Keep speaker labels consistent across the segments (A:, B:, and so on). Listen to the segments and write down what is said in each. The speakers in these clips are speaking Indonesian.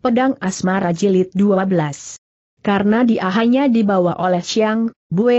A: Pedang Asmara Jilid 12. Karena dia hanya dibawa oleh Xiang,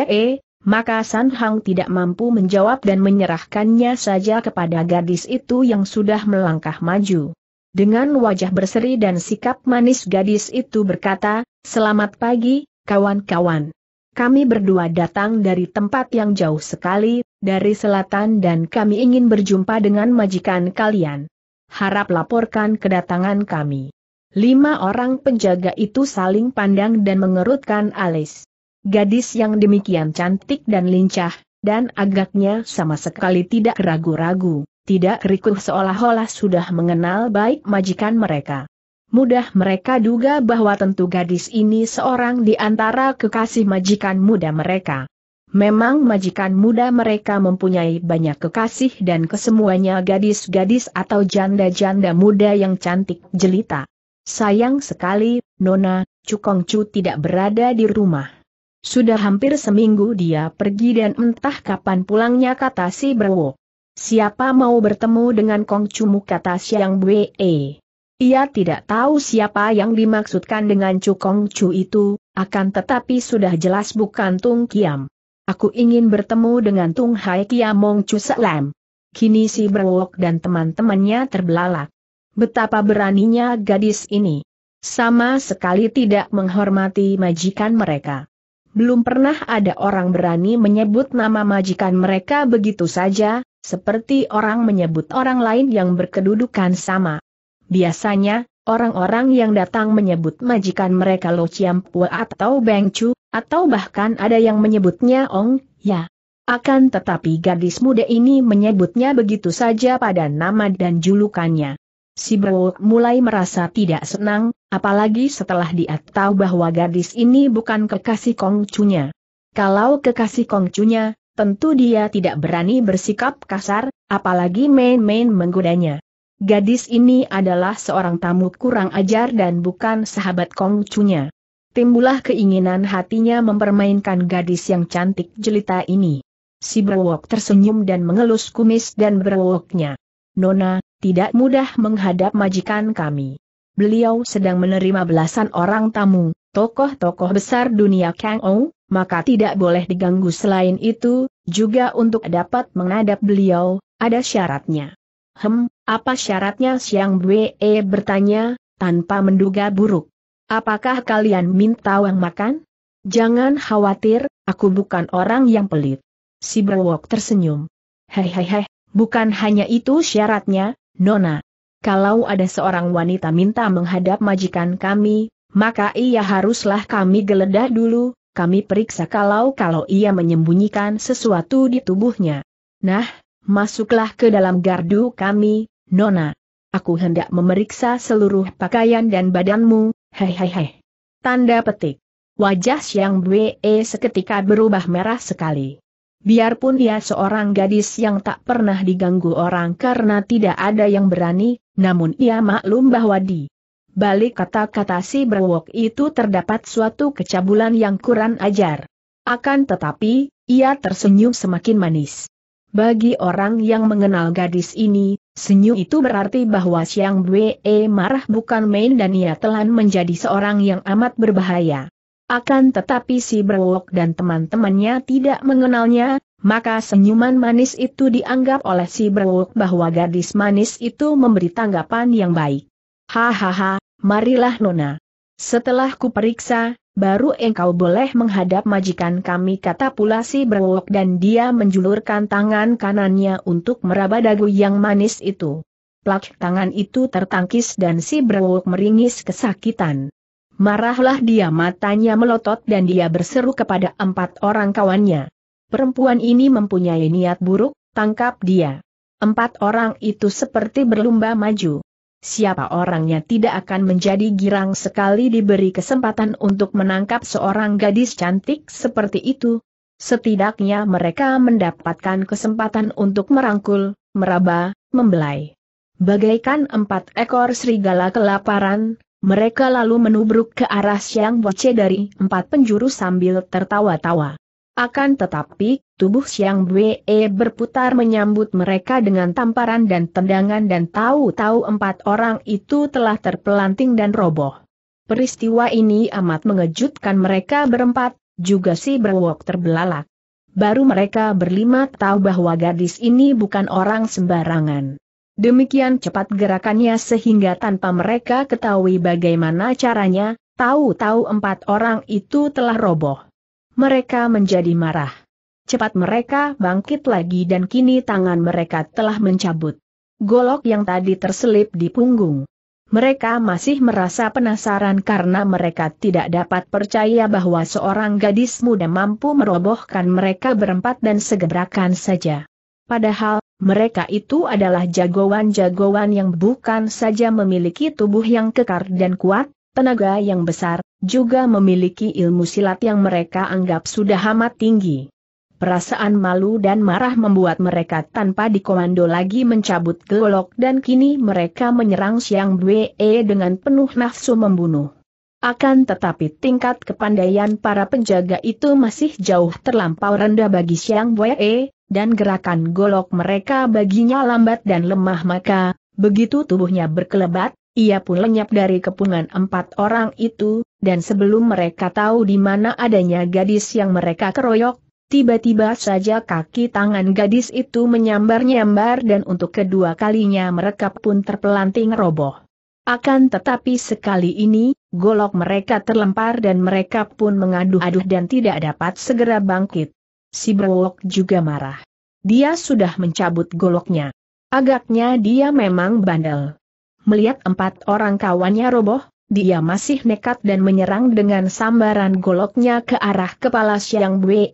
A: E, maka San Hang tidak mampu menjawab dan menyerahkannya saja kepada gadis itu yang sudah melangkah maju. Dengan wajah berseri dan sikap manis gadis itu berkata, Selamat pagi, kawan-kawan. Kami berdua datang dari tempat yang jauh sekali, dari selatan dan kami ingin berjumpa dengan majikan kalian. Harap laporkan kedatangan kami. Lima orang penjaga itu saling pandang dan mengerutkan alis. Gadis yang demikian cantik dan lincah, dan agaknya sama sekali tidak ragu-ragu, tidak rikuh seolah-olah sudah mengenal baik majikan mereka. Mudah mereka duga bahwa tentu gadis ini seorang di antara kekasih majikan muda mereka. Memang majikan muda mereka mempunyai banyak kekasih dan kesemuanya gadis-gadis atau janda-janda muda yang cantik jelita. Sayang sekali, Nona, Cukong Chu tidak berada di rumah. Sudah hampir seminggu dia pergi dan entah kapan pulangnya kata si Berwo. Siapa mau bertemu dengan Kong kata Siang Bwe? Ia tidak tahu siapa yang dimaksudkan dengan Cukong Chu itu, akan tetapi sudah jelas bukan Tung Kiam. Aku ingin bertemu dengan Tung Hai Kiamong Chu Selam. Kini si Berwok dan teman-temannya terbelalak. Betapa beraninya gadis ini. Sama sekali tidak menghormati majikan mereka. Belum pernah ada orang berani menyebut nama majikan mereka begitu saja, seperti orang menyebut orang lain yang berkedudukan sama. Biasanya, orang-orang yang datang menyebut majikan mereka Lo Chiampua atau Beng Chu, atau bahkan ada yang menyebutnya Ong, ya. Akan tetapi gadis muda ini menyebutnya begitu saja pada nama dan julukannya. Si Bowo mulai merasa tidak senang, apalagi setelah dia tahu bahwa gadis ini bukan kekasih Kongcunya. Kalau kekasih Kongcunya, tentu dia tidak berani bersikap kasar, apalagi main-main menggodanya. Gadis ini adalah seorang tamu kurang ajar dan bukan sahabat Kongcunya. Timbulah keinginan hatinya mempermainkan gadis yang cantik jelita ini. Si Brewok tersenyum dan mengelus kumis dan berwoknya. Nona, tidak mudah menghadap majikan kami. Beliau sedang menerima belasan orang tamu, tokoh-tokoh besar dunia Kang Ou, maka tidak boleh diganggu selain itu, juga untuk dapat menghadap beliau, ada syaratnya. Hem, apa syaratnya Siang Bwe bertanya, tanpa menduga buruk. Apakah kalian minta uang makan? Jangan khawatir, aku bukan orang yang pelit. Si Brewok tersenyum. Hei hei hei, bukan hanya itu syaratnya, Nona, kalau ada seorang wanita minta menghadap majikan kami, maka ia haruslah kami geledah dulu, kami periksa kalau-kalau ia menyembunyikan sesuatu di tubuhnya. Nah, masuklah ke dalam gardu kami, Nona. Aku hendak memeriksa seluruh pakaian dan badanmu, Hei hei hei. Tanda petik. Wajah Siang Bwe seketika berubah merah sekali. Biarpun ia seorang gadis yang tak pernah diganggu orang karena tidak ada yang berani, namun ia maklum bahwa di balik kata-kata si berwok itu terdapat suatu kecabulan yang kurang ajar. Akan tetapi, ia tersenyum semakin manis. Bagi orang yang mengenal gadis ini, senyum itu berarti bahwa siang Bwe marah bukan main dan ia telan menjadi seorang yang amat berbahaya. Akan tetapi si Brewok dan teman-temannya tidak mengenalnya, maka senyuman manis itu dianggap oleh si Brewok bahwa gadis manis itu memberi tanggapan yang baik. Hahaha, marilah Nona. Setelah kuperiksa, baru engkau boleh menghadap majikan kami kata pula si Brewok dan dia menjulurkan tangan kanannya untuk meraba dagu yang manis itu. Plak tangan itu tertangkis dan si Brewok meringis kesakitan. Marahlah dia matanya melotot dan dia berseru kepada empat orang kawannya. Perempuan ini mempunyai niat buruk, tangkap dia. Empat orang itu seperti berlumba maju. Siapa orangnya tidak akan menjadi girang sekali diberi kesempatan untuk menangkap seorang gadis cantik seperti itu. Setidaknya mereka mendapatkan kesempatan untuk merangkul, meraba, membelai. Bagaikan empat ekor serigala kelaparan, mereka lalu menubruk ke arah Siang Boce dari empat penjuru sambil tertawa-tawa. Akan tetapi, tubuh Siang Bwe berputar menyambut mereka dengan tamparan dan tendangan dan tahu-tahu empat orang itu telah terpelanting dan roboh. Peristiwa ini amat mengejutkan mereka berempat, juga si Berwok terbelalak. Baru mereka berlima tahu bahwa gadis ini bukan orang sembarangan. Demikian cepat gerakannya sehingga tanpa mereka ketahui bagaimana caranya, tahu-tahu empat orang itu telah roboh. Mereka menjadi marah. Cepat mereka bangkit lagi dan kini tangan mereka telah mencabut golok yang tadi terselip di punggung. Mereka masih merasa penasaran karena mereka tidak dapat percaya bahwa seorang gadis muda mampu merobohkan mereka berempat dan segebrakan saja. Padahal mereka itu adalah jagoan-jagoan yang bukan saja memiliki tubuh yang kekar dan kuat, tenaga yang besar, juga memiliki ilmu silat yang mereka anggap sudah amat tinggi. Perasaan malu dan marah membuat mereka tanpa dikomando lagi mencabut golok dan kini mereka menyerang Siang Bwe dengan penuh nafsu membunuh. Akan tetapi tingkat kepandaian para penjaga itu masih jauh terlampau rendah bagi Siang Bwe, dan gerakan golok mereka baginya lambat dan lemah maka, begitu tubuhnya berkelebat, ia pun lenyap dari kepungan empat orang itu, dan sebelum mereka tahu di mana adanya gadis yang mereka keroyok, tiba-tiba saja kaki tangan gadis itu menyambar-nyambar dan untuk kedua kalinya mereka pun terpelanting roboh. Akan tetapi sekali ini, golok mereka terlempar dan mereka pun mengaduh-aduh dan tidak dapat segera bangkit si Brook juga marah. Dia sudah mencabut goloknya. Agaknya dia memang bandel. Melihat empat orang kawannya roboh, dia masih nekat dan menyerang dengan sambaran goloknya ke arah kepala Siang Bwe.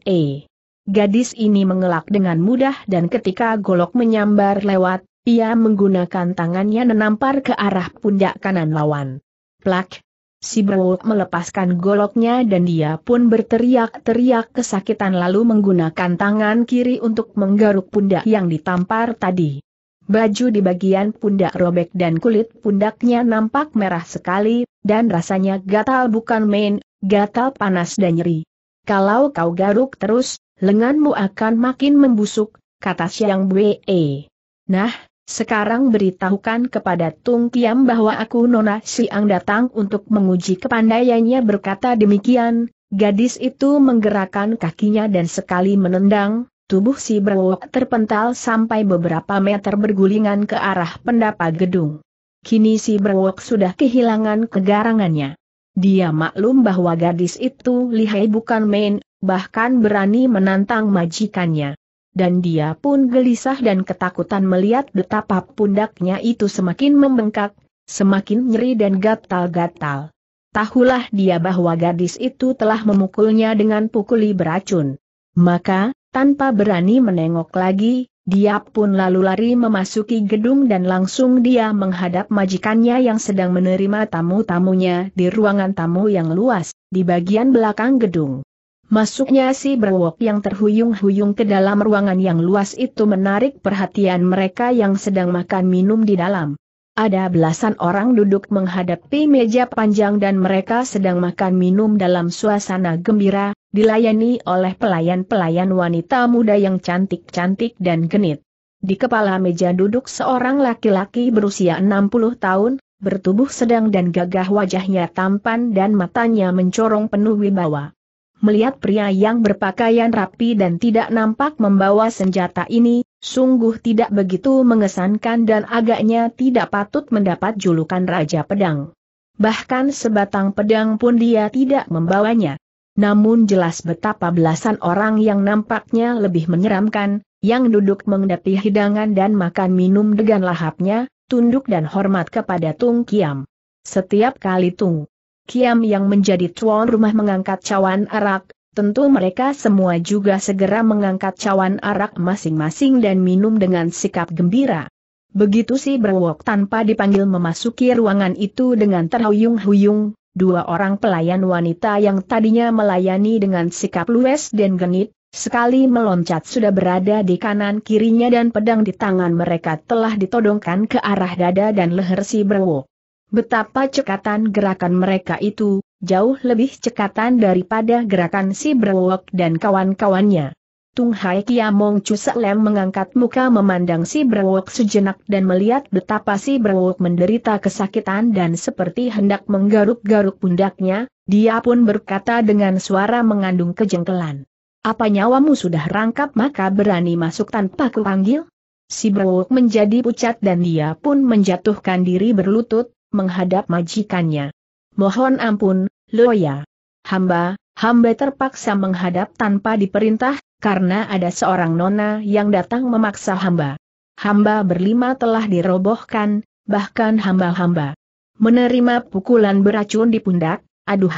A: Gadis ini mengelak dengan mudah dan ketika golok menyambar lewat, ia menggunakan tangannya menampar ke arah pundak kanan lawan. Plak, Si Bro melepaskan goloknya dan dia pun berteriak-teriak kesakitan lalu menggunakan tangan kiri untuk menggaruk pundak yang ditampar tadi. Baju di bagian pundak robek dan kulit pundaknya nampak merah sekali, dan rasanya gatal bukan main, gatal panas dan nyeri. Kalau kau garuk terus, lenganmu akan makin membusuk, kata siang Wei. Nah, sekarang beritahukan kepada Tung Kiam bahwa aku Nona Siang datang untuk menguji kepandaiannya berkata demikian, gadis itu menggerakkan kakinya dan sekali menendang, tubuh si berwok terpental sampai beberapa meter bergulingan ke arah pendapa gedung. Kini si berwok sudah kehilangan kegarangannya. Dia maklum bahwa gadis itu lihai bukan main, bahkan berani menantang majikannya dan dia pun gelisah dan ketakutan melihat betapa pundaknya itu semakin membengkak, semakin nyeri dan gatal-gatal. Tahulah dia bahwa gadis itu telah memukulnya dengan pukuli beracun. Maka, tanpa berani menengok lagi, dia pun lalu lari memasuki gedung dan langsung dia menghadap majikannya yang sedang menerima tamu-tamunya di ruangan tamu yang luas, di bagian belakang gedung. Masuknya si berwok yang terhuyung-huyung ke dalam ruangan yang luas itu menarik perhatian mereka yang sedang makan minum di dalam. Ada belasan orang duduk menghadapi meja panjang dan mereka sedang makan minum dalam suasana gembira, dilayani oleh pelayan-pelayan wanita muda yang cantik-cantik dan genit. Di kepala meja duduk seorang laki-laki berusia 60 tahun, bertubuh sedang dan gagah wajahnya tampan dan matanya mencorong penuh wibawa. Melihat pria yang berpakaian rapi dan tidak nampak membawa senjata ini, sungguh tidak begitu mengesankan dan agaknya tidak patut mendapat julukan Raja Pedang. Bahkan sebatang pedang pun dia tidak membawanya. Namun jelas betapa belasan orang yang nampaknya lebih menyeramkan, yang duduk mengendapi hidangan dan makan minum dengan lahapnya, tunduk dan hormat kepada Tung Kiam. Setiap kali Tung Kiam yang menjadi tuan rumah mengangkat cawan arak, tentu mereka semua juga segera mengangkat cawan arak masing-masing dan minum dengan sikap gembira. Begitu si berwok tanpa dipanggil memasuki ruangan itu dengan terhuyung-huyung, dua orang pelayan wanita yang tadinya melayani dengan sikap luwes dan genit, sekali meloncat sudah berada di kanan kirinya dan pedang di tangan mereka telah ditodongkan ke arah dada dan leher si berwok. Betapa cekatan gerakan mereka itu, jauh lebih cekatan daripada gerakan si Brewok dan kawan-kawannya. Tung Hai Kiamong Cuselem mengangkat muka memandang si Brewok sejenak dan melihat betapa si Brewok menderita kesakitan dan seperti hendak menggaruk-garuk pundaknya, dia pun berkata dengan suara mengandung kejengkelan. Apa nyawamu sudah rangkap maka berani masuk tanpa kupanggil? Si Brewok menjadi pucat dan dia pun menjatuhkan diri berlutut, menghadap majikannya. Mohon ampun, Loya. Hamba, hamba terpaksa menghadap tanpa diperintah, karena ada seorang nona yang datang memaksa hamba. Hamba berlima telah dirobohkan, bahkan hamba-hamba. Menerima pukulan beracun di pundak, aduh.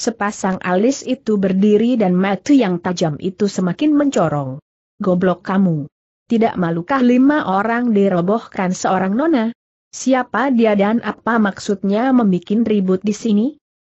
A: Sepasang alis itu berdiri dan mata yang tajam itu semakin mencorong. Goblok kamu. Tidak malukah lima orang dirobohkan seorang nona? Siapa dia dan apa maksudnya membuat ribut di sini?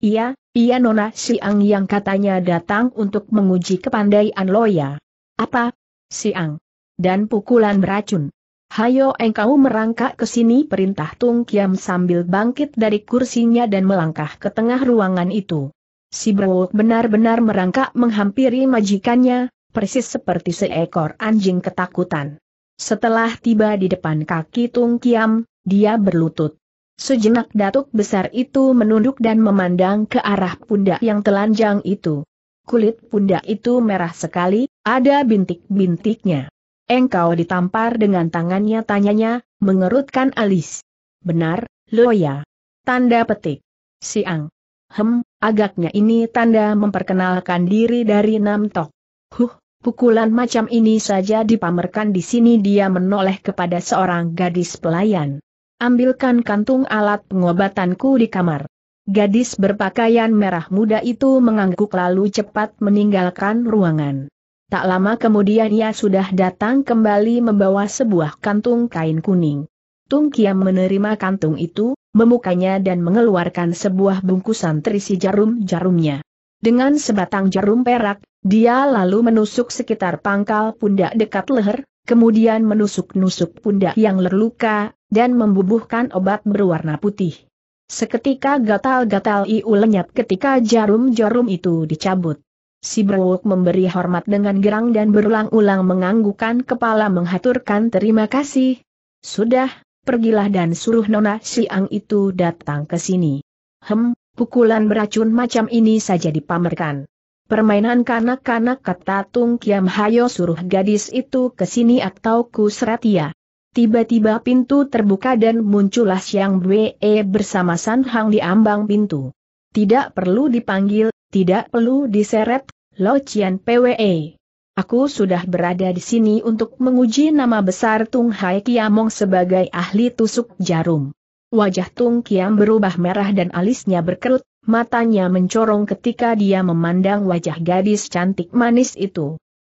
A: Iya, iya Nona Siang yang katanya datang untuk menguji kepandaian Loya. Apa? Siang. Dan pukulan beracun. Hayo engkau merangkak ke sini perintah Tung Kiam sambil bangkit dari kursinya dan melangkah ke tengah ruangan itu. Si Brok benar-benar merangkak menghampiri majikannya, persis seperti seekor anjing ketakutan. Setelah tiba di depan kaki Tung Kiam, dia berlutut. Sejenak datuk besar itu menunduk dan memandang ke arah pundak yang telanjang itu. Kulit pundak itu merah sekali, ada bintik-bintiknya. Engkau ditampar dengan tangannya tanyanya, mengerutkan alis. Benar, Loya. Tanda petik. Siang. Hem, agaknya ini tanda memperkenalkan diri dari Namtok. Huh, pukulan macam ini saja dipamerkan di sini dia menoleh kepada seorang gadis pelayan ambilkan kantung alat pengobatanku di kamar. Gadis berpakaian merah muda itu mengangguk lalu cepat meninggalkan ruangan. Tak lama kemudian ia sudah datang kembali membawa sebuah kantung kain kuning. Tung Kiam menerima kantung itu, memukanya dan mengeluarkan sebuah bungkusan terisi jarum-jarumnya. Dengan sebatang jarum perak, dia lalu menusuk sekitar pangkal pundak dekat leher, kemudian menusuk-nusuk pundak yang terluka, dan membubuhkan obat berwarna putih. Seketika gatal-gatal Iu lenyap ketika jarum-jarum itu dicabut. Si Brewok memberi hormat dengan gerang dan berulang-ulang menganggukan kepala menghaturkan terima kasih. Sudah, pergilah dan suruh Nona Siang itu datang ke sini. Hem, pukulan beracun macam ini saja dipamerkan. Permainan kanak-kanak kata Tung Kiam Hayo suruh gadis itu ke sini atau ku serat ya. Tiba-tiba pintu terbuka dan muncullah Siang Bwe bersama San Hang di ambang pintu. Tidak perlu dipanggil, tidak perlu diseret, Lo Chien PWE. Aku sudah berada di sini untuk menguji nama besar Tung Hai Kiamong sebagai ahli tusuk jarum. Wajah Tung Kiam berubah merah dan alisnya berkerut, matanya mencorong ketika dia memandang wajah gadis cantik manis itu.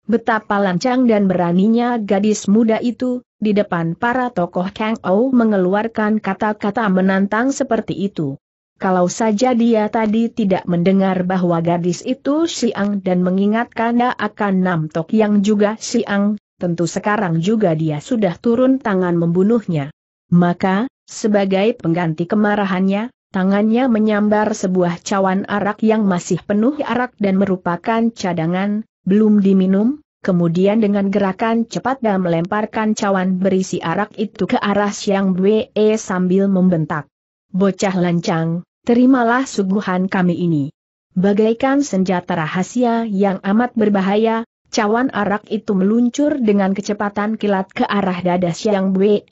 A: Betapa lancang dan beraninya gadis muda itu, di depan para tokoh Kang Ou mengeluarkan kata-kata menantang seperti itu. Kalau saja dia tadi tidak mendengar bahwa gadis itu siang dan mengingatkan akan Nam Tok yang juga siang, tentu sekarang juga dia sudah turun tangan membunuhnya. Maka, sebagai pengganti kemarahannya, tangannya menyambar sebuah cawan arak yang masih penuh arak dan merupakan cadangan, belum diminum, kemudian dengan gerakan cepat dan melemparkan cawan berisi arak itu ke arah Siang Bwe sambil membentak. Bocah lancang, terimalah suguhan kami ini. Bagaikan senjata rahasia yang amat berbahaya, cawan arak itu meluncur dengan kecepatan kilat ke arah dada Siang Bwe.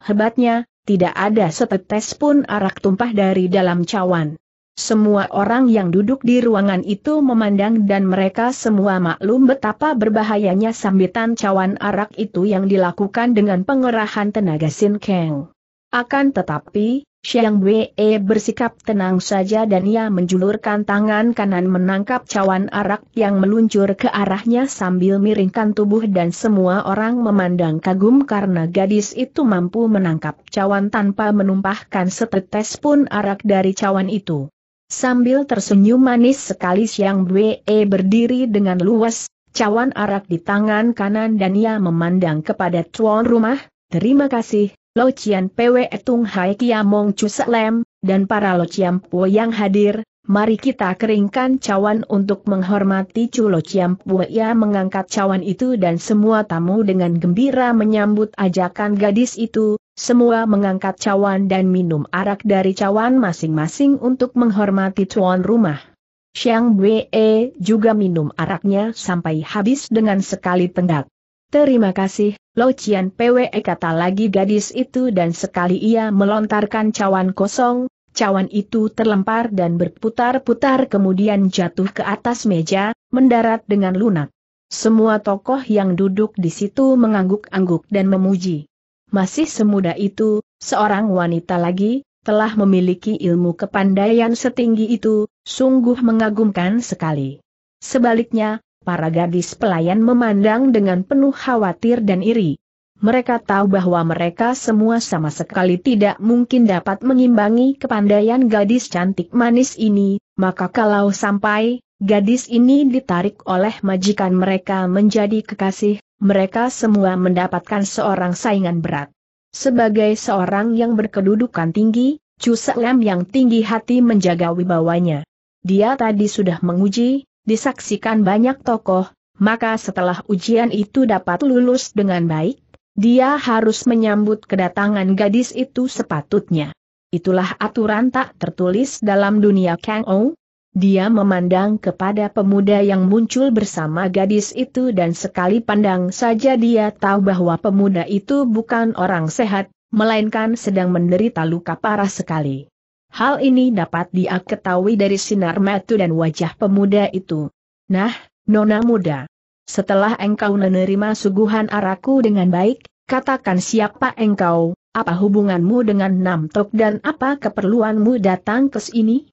A: Hebatnya, tidak ada setetes pun arak tumpah dari dalam cawan. Semua orang yang duduk di ruangan itu memandang dan mereka semua maklum betapa berbahayanya sambitan cawan arak itu yang dilakukan dengan pengerahan tenaga Sin Kang. Akan tetapi, Xiang Wei bersikap tenang saja dan ia menjulurkan tangan kanan menangkap cawan arak yang meluncur ke arahnya sambil miringkan tubuh dan semua orang memandang kagum karena gadis itu mampu menangkap cawan tanpa menumpahkan setetes pun arak dari cawan itu. Sambil tersenyum manis sekali Siang Bwe eh, berdiri dengan luas, cawan arak di tangan kanan dan ia memandang kepada tuan rumah, terima kasih, Lo Cian Pwe Tung Hai Chusak Cusalem, dan para Lo Cian Po yang hadir, Mari kita keringkan cawan untuk menghormati Culo Ciampua. Ia mengangkat cawan itu dan semua tamu dengan gembira menyambut ajakan gadis itu, semua mengangkat cawan dan minum arak dari cawan masing-masing untuk menghormati tuan rumah. Xiang Wei juga minum araknya sampai habis dengan sekali tenggak. Terima kasih, Lo Chian Pwe kata lagi gadis itu dan sekali ia melontarkan cawan kosong, cawan itu terlempar dan berputar-putar kemudian jatuh ke atas meja, mendarat dengan lunak. Semua tokoh yang duduk di situ mengangguk-angguk dan memuji masih semuda itu, seorang wanita lagi, telah memiliki ilmu kepandaian setinggi itu, sungguh mengagumkan sekali. Sebaliknya, para gadis pelayan memandang dengan penuh khawatir dan iri. Mereka tahu bahwa mereka semua sama sekali tidak mungkin dapat mengimbangi kepandaian gadis cantik manis ini, maka kalau sampai Gadis ini ditarik oleh majikan mereka menjadi kekasih, mereka semua mendapatkan seorang saingan berat. Sebagai seorang yang berkedudukan tinggi, Chu Selem yang tinggi hati menjaga wibawanya. Dia tadi sudah menguji, disaksikan banyak tokoh, maka setelah ujian itu dapat lulus dengan baik, dia harus menyambut kedatangan gadis itu sepatutnya. Itulah aturan tak tertulis dalam dunia Kang Ou, dia memandang kepada pemuda yang muncul bersama gadis itu dan sekali pandang saja dia tahu bahwa pemuda itu bukan orang sehat, melainkan sedang menderita luka parah sekali. Hal ini dapat dia ketahui dari sinar mata dan wajah pemuda itu. Nah, nona muda. Setelah engkau menerima suguhan araku dengan baik, katakan siapa engkau, apa hubunganmu dengan Namtok dan apa keperluanmu datang ke sini?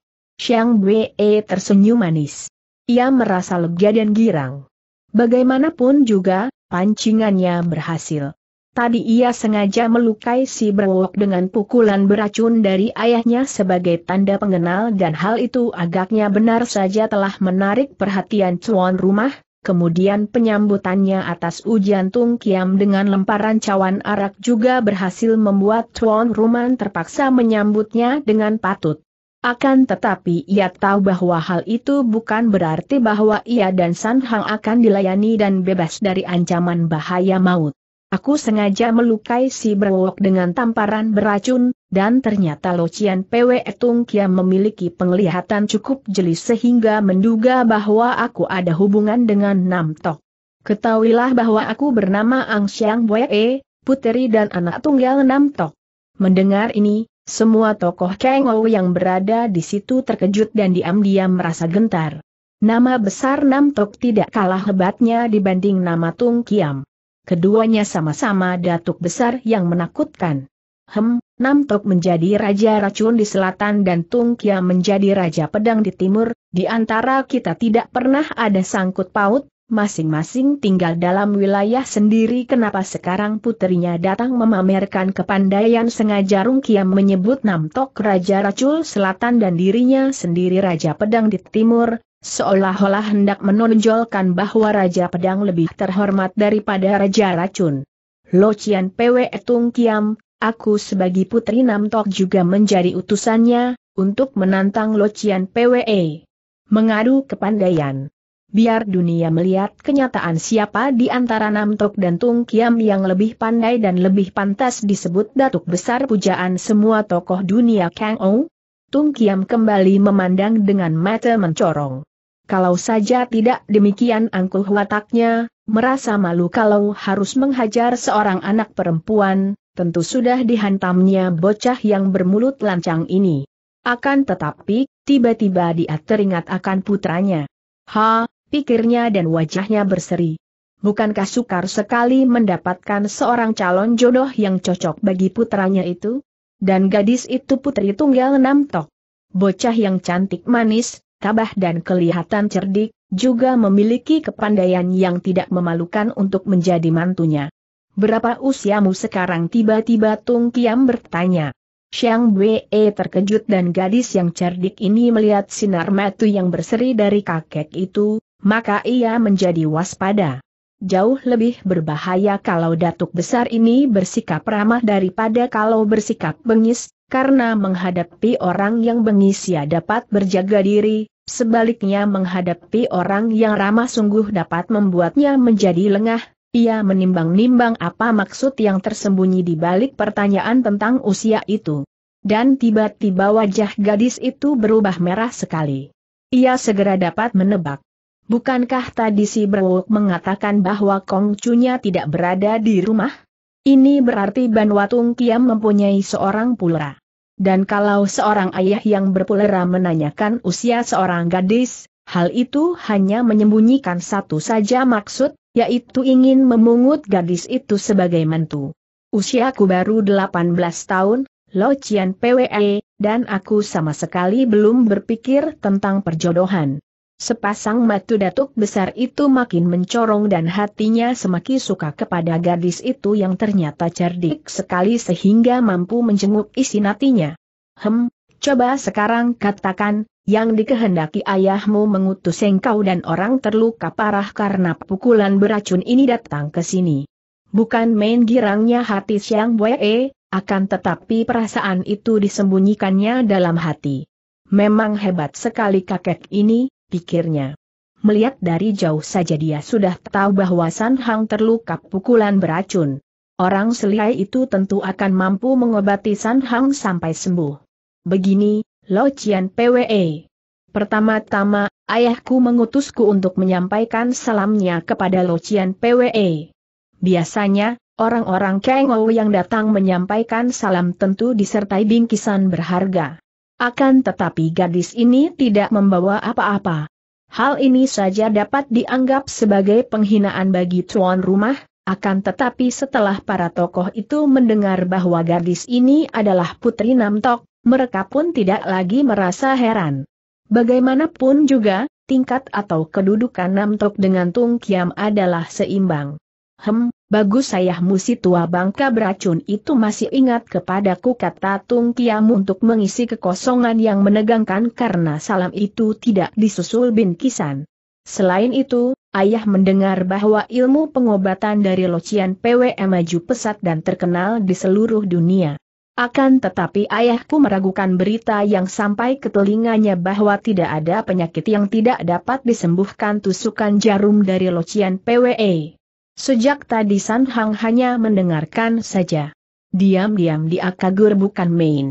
A: Xiang Wei tersenyum manis. Ia merasa lega dan girang. Bagaimanapun juga, pancingannya berhasil. Tadi ia sengaja melukai si Berwok dengan pukulan beracun dari ayahnya sebagai tanda pengenal dan hal itu agaknya benar saja telah menarik perhatian cuan rumah, kemudian penyambutannya atas ujian Tung Kiam dengan lemparan cawan arak juga berhasil membuat cuan rumah terpaksa menyambutnya dengan patut. Akan tetapi ia tahu bahwa hal itu bukan berarti bahwa ia dan San Hang akan dilayani dan bebas dari ancaman bahaya maut. Aku sengaja melukai si berwok dengan tamparan beracun, dan ternyata Locian PW Etung Kiam memiliki penglihatan cukup jeli sehingga menduga bahwa aku ada hubungan dengan Nam Tok. Ketahuilah bahwa aku bernama Ang Siang E, puteri dan anak tunggal Nam Tok. Mendengar ini, semua tokoh Kang Ou yang berada di situ terkejut dan diam-diam merasa gentar. Nama besar Nam Tok tidak kalah hebatnya dibanding nama Tung Kiam. Keduanya sama-sama datuk besar yang menakutkan. Hem, Nam Tok menjadi raja racun di selatan dan Tung Kiam menjadi raja pedang di timur, di antara kita tidak pernah ada sangkut paut, masing-masing tinggal dalam wilayah sendiri kenapa sekarang putrinya datang memamerkan kepandaian sengaja Rungkia menyebut Namtok Raja Racul Selatan dan dirinya sendiri Raja Pedang di Timur, seolah-olah hendak menonjolkan bahwa Raja Pedang lebih terhormat daripada Raja Racun. Lo Cian Pwe Tung Kiam, aku sebagai putri Namtok juga menjadi utusannya, untuk menantang Lo Cian Pwe. Mengadu kepandaian biar dunia melihat kenyataan siapa di antara Namtok dan Tung Kiam yang lebih pandai dan lebih pantas disebut datuk besar pujaan semua tokoh dunia Kang Ou. Tung Kiam kembali memandang dengan mata mencorong. Kalau saja tidak demikian angkuh wataknya, merasa malu kalau harus menghajar seorang anak perempuan, tentu sudah dihantamnya bocah yang bermulut lancang ini. Akan tetapi, tiba-tiba dia teringat akan putranya. Ha, pikirnya dan wajahnya berseri. Bukankah sukar sekali mendapatkan seorang calon jodoh yang cocok bagi putranya itu? Dan gadis itu putri tunggal enam tok. Bocah yang cantik manis, tabah dan kelihatan cerdik, juga memiliki kepandaian yang tidak memalukan untuk menjadi mantunya. Berapa usiamu sekarang tiba-tiba Tung Kiam bertanya. Xiang Wei terkejut dan gadis yang cerdik ini melihat sinar mata yang berseri dari kakek itu, maka ia menjadi waspada. Jauh lebih berbahaya kalau datuk besar ini bersikap ramah daripada kalau bersikap bengis, karena menghadapi orang yang bengis ia dapat berjaga diri, sebaliknya menghadapi orang yang ramah sungguh dapat membuatnya menjadi lengah, ia menimbang-nimbang apa maksud yang tersembunyi di balik pertanyaan tentang usia itu. Dan tiba-tiba wajah gadis itu berubah merah sekali. Ia segera dapat menebak, Bukankah tadi si Berwok mengatakan bahwa Kong Chunya tidak berada di rumah? Ini berarti Ban Watung Kiam mempunyai seorang pulera. Dan kalau seorang ayah yang berpulera menanyakan usia seorang gadis, hal itu hanya menyembunyikan satu saja maksud, yaitu ingin memungut gadis itu sebagai mentu. Usiaku baru 18 tahun, Lo Cian PWE, dan aku sama sekali belum berpikir tentang perjodohan. Sepasang matu datuk besar itu makin mencorong dan hatinya semakin suka kepada gadis itu yang ternyata cerdik sekali sehingga mampu menjenguk isi natinya. Hem, coba sekarang katakan, yang dikehendaki ayahmu mengutus engkau dan orang terluka parah karena pukulan beracun ini datang ke sini. Bukan main girangnya hati Siang wae, akan tetapi perasaan itu disembunyikannya dalam hati. Memang hebat sekali kakek ini, pikirnya. Melihat dari jauh saja dia sudah tahu bahwa San Hang terluka pukulan beracun. Orang selihai itu tentu akan mampu mengobati San Hang sampai sembuh. Begini, Lo Chian PWE. Pertama-tama, ayahku mengutusku untuk menyampaikan salamnya kepada Lo Chian PWE. Biasanya, orang-orang Kengou yang datang menyampaikan salam tentu disertai bingkisan berharga. Akan tetapi gadis ini tidak membawa apa-apa. Hal ini saja dapat dianggap sebagai penghinaan bagi tuan rumah, akan tetapi setelah para tokoh itu mendengar bahwa gadis ini adalah putri Namtok, mereka pun tidak lagi merasa heran. Bagaimanapun juga, tingkat atau kedudukan Namtok dengan Tung Kiam adalah seimbang. Hem, bagus ayahmu si tua bangka beracun itu masih ingat kepadaku kata Tung Kiam untuk mengisi kekosongan yang menegangkan karena salam itu tidak disusul bin kisan. Selain itu, ayah mendengar bahwa ilmu pengobatan dari Locian PWM maju pesat dan terkenal di seluruh dunia. Akan tetapi ayahku meragukan berita yang sampai ke telinganya bahwa tidak ada penyakit yang tidak dapat disembuhkan tusukan jarum dari locian PWE. Sejak tadi San Hang hanya mendengarkan saja. Diam-diam dia kagur bukan main.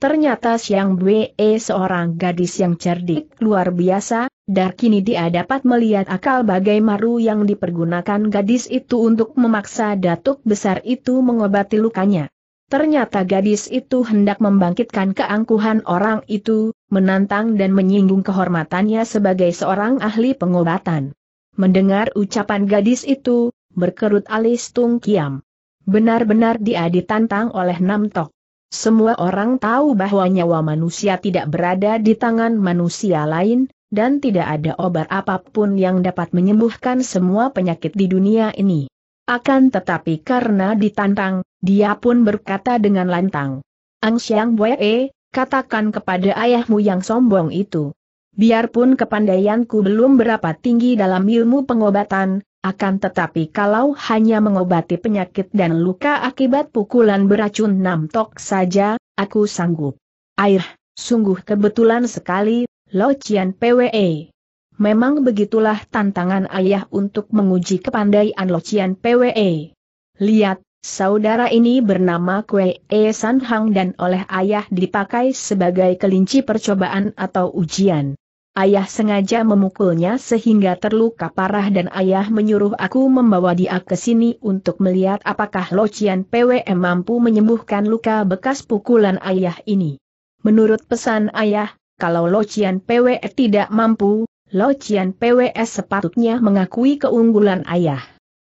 A: Ternyata siang Bwe eh, seorang gadis yang cerdik luar biasa, dar kini dia dapat melihat akal bagai maru yang dipergunakan gadis itu untuk memaksa datuk besar itu mengobati lukanya. Ternyata gadis itu hendak membangkitkan keangkuhan orang itu, menantang dan menyinggung kehormatannya sebagai seorang ahli pengobatan. Mendengar ucapan gadis itu, berkerut alis Tung Kiam. Benar-benar dia ditantang oleh Nam Tok. Semua orang tahu bahwa nyawa manusia tidak berada di tangan manusia lain, dan tidak ada obat apapun yang dapat menyembuhkan semua penyakit di dunia ini. Akan tetapi karena ditantang, dia pun berkata dengan lantang. Ang Siang Wei, katakan kepada ayahmu yang sombong itu. Biarpun kepandaianku belum berapa tinggi dalam ilmu pengobatan, akan tetapi kalau hanya mengobati penyakit dan luka akibat pukulan beracun namtok saja, aku sanggup. Air, sungguh kebetulan sekali, Lo Cian PWE. Memang begitulah tantangan ayah untuk menguji kepandaian Lo Cian PWE. Lihat, saudara ini bernama Kue E San Hang dan oleh ayah dipakai sebagai kelinci percobaan atau ujian. Ayah sengaja memukulnya sehingga terluka parah dan ayah menyuruh aku membawa dia ke sini untuk melihat apakah Locian PWM mampu menyembuhkan luka bekas pukulan ayah ini. Menurut pesan ayah, kalau Locian PW tidak mampu, Locian PWS sepatutnya mengakui keunggulan ayah.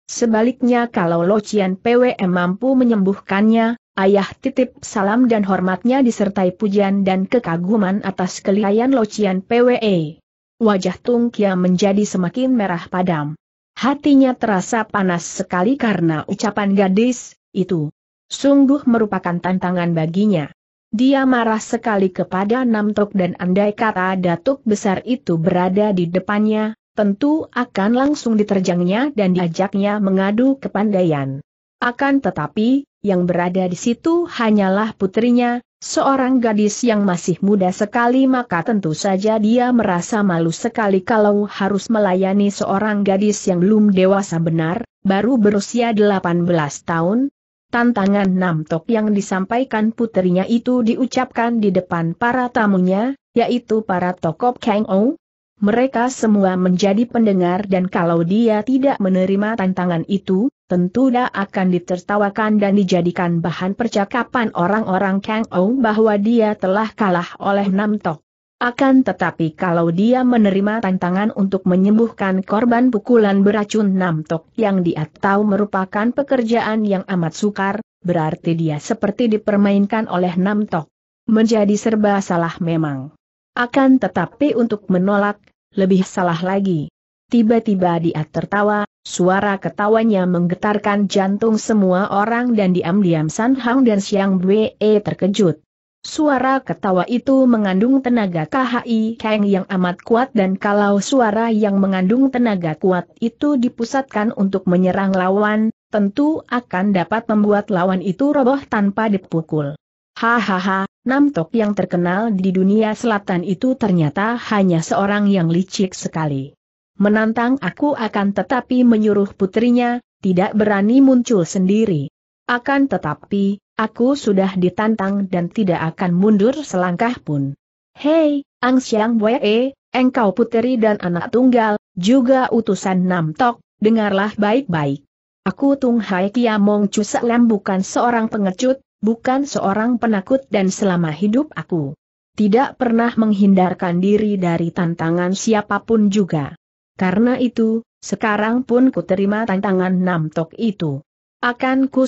A: Sebaliknya kalau Locian PWM mampu menyembuhkannya, Ayah titip salam dan hormatnya disertai pujian dan kekaguman atas kelihayan Locian PWE. Wajah Tung Kia menjadi semakin merah padam. Hatinya terasa panas sekali karena ucapan gadis, itu. Sungguh merupakan tantangan baginya. Dia marah sekali kepada Nam Namtok dan andai kata datuk besar itu berada di depannya, tentu akan langsung diterjangnya dan diajaknya mengadu kepandaian. Akan tetapi, yang berada di situ hanyalah putrinya, seorang gadis yang masih muda sekali maka tentu saja dia merasa malu sekali kalau harus melayani seorang gadis yang belum dewasa benar, baru berusia 18 tahun. Tantangan Namtok yang disampaikan putrinya itu diucapkan di depan para tamunya, yaitu para tokoh Kang Ong, mereka semua menjadi pendengar dan kalau dia tidak menerima tantangan itu, tentu dia akan ditertawakan dan dijadikan bahan percakapan orang-orang Kang Ou bahwa dia telah kalah oleh Nam Tok. Akan tetapi kalau dia menerima tantangan untuk menyembuhkan korban pukulan beracun Nam Tok yang dia tahu merupakan pekerjaan yang amat sukar, berarti dia seperti dipermainkan oleh Nam Tok. Menjadi serba salah memang. Akan tetapi untuk menolak, lebih salah lagi. Tiba-tiba dia tertawa, suara ketawanya menggetarkan jantung semua orang dan diam-diam San Hang dan Siang Bwe terkejut. Suara ketawa itu mengandung tenaga KHI Kang yang amat kuat dan kalau suara yang mengandung tenaga kuat itu dipusatkan untuk menyerang lawan, tentu akan dapat membuat lawan itu roboh tanpa dipukul. Hahaha, Nam Tok yang terkenal di dunia selatan itu ternyata hanya seorang yang licik sekali. Menantang aku akan tetapi menyuruh putrinya, tidak berani muncul sendiri. Akan tetapi, aku sudah ditantang dan tidak akan mundur selangkah pun. Hei, Ang Siang Wee, engkau puteri dan anak tunggal, juga utusan Nam Tok, dengarlah baik-baik. Aku Tung Hai Kiamong Mong Cusak Lam bukan seorang pengecut, bukan seorang penakut dan selama hidup aku tidak pernah menghindarkan diri dari tantangan siapapun juga. Karena itu, sekarang pun ku terima tantangan Namtok itu. Akan ku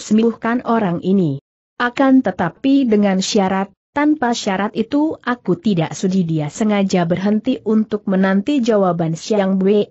A: orang ini. Akan tetapi dengan syarat, tanpa syarat itu aku tidak sudi dia sengaja berhenti untuk menanti jawaban Siang Bwe.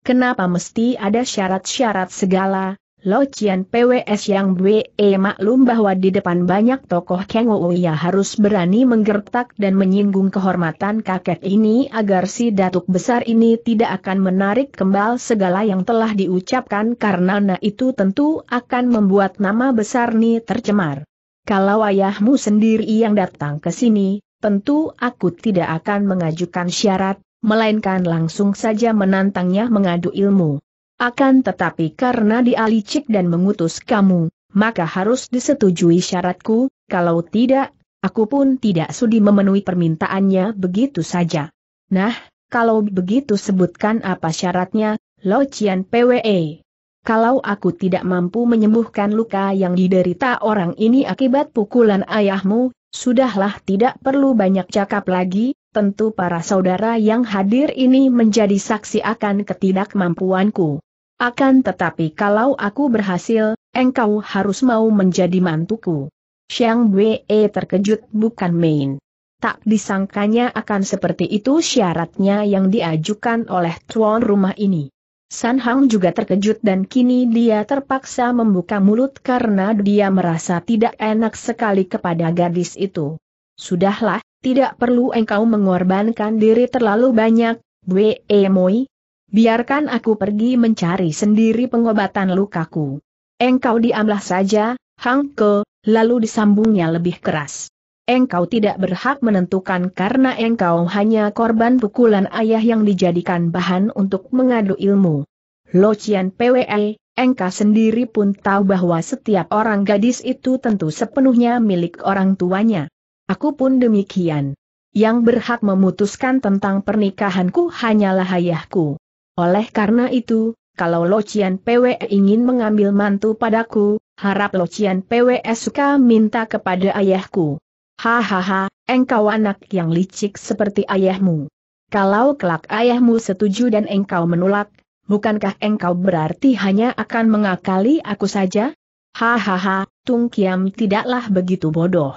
A: Kenapa mesti ada syarat-syarat segala, Lo Cian PWS yang BE e maklum bahwa di depan banyak tokoh Kang ia harus berani menggertak dan menyinggung kehormatan kakek ini agar si datuk besar ini tidak akan menarik kembali segala yang telah diucapkan karena nah itu tentu akan membuat nama besar Ni tercemar. Kalau ayahmu sendiri yang datang ke sini, tentu aku tidak akan mengajukan syarat, melainkan langsung saja menantangnya mengadu ilmu. Akan tetapi karena dialicik dan mengutus kamu, maka harus disetujui syaratku, kalau tidak, aku pun tidak sudi memenuhi permintaannya begitu saja. Nah, kalau begitu sebutkan apa syaratnya, Lo Cian PWE. Kalau aku tidak mampu menyembuhkan luka yang diderita orang ini akibat pukulan ayahmu, sudahlah tidak perlu banyak cakap lagi, tentu para saudara yang hadir ini menjadi saksi akan ketidakmampuanku. Akan tetapi kalau aku berhasil, engkau harus mau menjadi mantuku. Xiang Wei terkejut bukan main. Tak disangkanya akan seperti itu syaratnya yang diajukan oleh tuan rumah ini. San Hang juga terkejut dan kini dia terpaksa membuka mulut karena dia merasa tidak enak sekali kepada gadis itu. Sudahlah, tidak perlu engkau mengorbankan diri terlalu banyak, Wei Moi, Biarkan aku pergi mencari sendiri pengobatan lukaku. Engkau diamlah saja, Hangke, lalu disambungnya lebih keras. Engkau tidak berhak menentukan karena engkau hanya korban pukulan ayah yang dijadikan bahan untuk mengadu ilmu. Lo Cian PWE, engkau sendiri pun tahu bahwa setiap orang gadis itu tentu sepenuhnya milik orang tuanya. Aku pun demikian. Yang berhak memutuskan tentang pernikahanku hanyalah ayahku. Oleh karena itu, kalau Locian PW ingin mengambil mantu padaku, harap Locian PW suka minta kepada ayahku. Hahaha, engkau anak yang licik seperti ayahmu. Kalau kelak ayahmu setuju dan engkau menolak, bukankah engkau berarti hanya akan mengakali aku saja? Hahaha, Tung Kiam tidaklah begitu bodoh.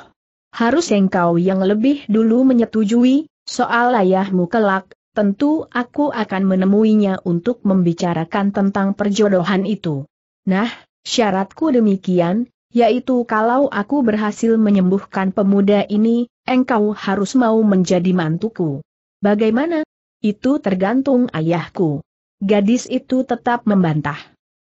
A: Harus engkau yang lebih dulu menyetujui, soal ayahmu kelak, tentu aku akan menemuinya untuk membicarakan tentang perjodohan itu. Nah, syaratku demikian, yaitu kalau aku berhasil menyembuhkan pemuda ini, engkau harus mau menjadi mantuku. Bagaimana? Itu tergantung ayahku. Gadis itu tetap membantah.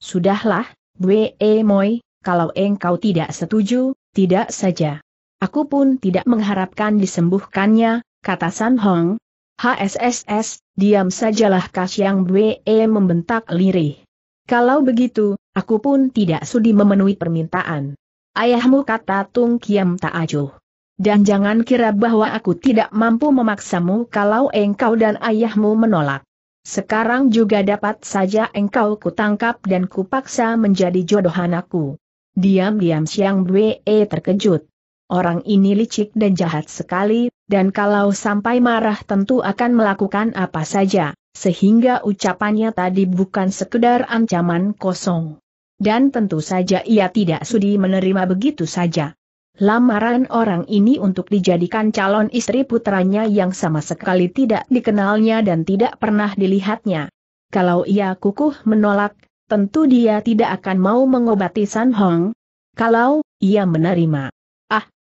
A: Sudahlah, Bwe eh Moy, kalau engkau tidak setuju, tidak saja. Aku pun tidak mengharapkan disembuhkannya, kata San Hong, HSSS, diam sajalah Kasyang Bwe e membentak lirih. Kalau begitu, aku pun tidak sudi memenuhi permintaan. Ayahmu kata Tung Kiam tak acuh. Dan jangan kira bahwa aku tidak mampu memaksamu kalau engkau dan ayahmu menolak. Sekarang juga dapat saja engkau kutangkap dan kupaksa menjadi jodohan aku. Diam-diam Siang Bwe e terkejut. Orang ini licik dan jahat sekali, dan kalau sampai marah tentu akan melakukan apa saja, sehingga ucapannya tadi bukan sekedar ancaman kosong. Dan tentu saja ia tidak sudi menerima begitu saja. Lamaran orang ini untuk dijadikan calon istri putranya yang sama sekali tidak dikenalnya dan tidak pernah dilihatnya. Kalau ia kukuh menolak, tentu dia tidak akan mau mengobati San Hong. Kalau, ia menerima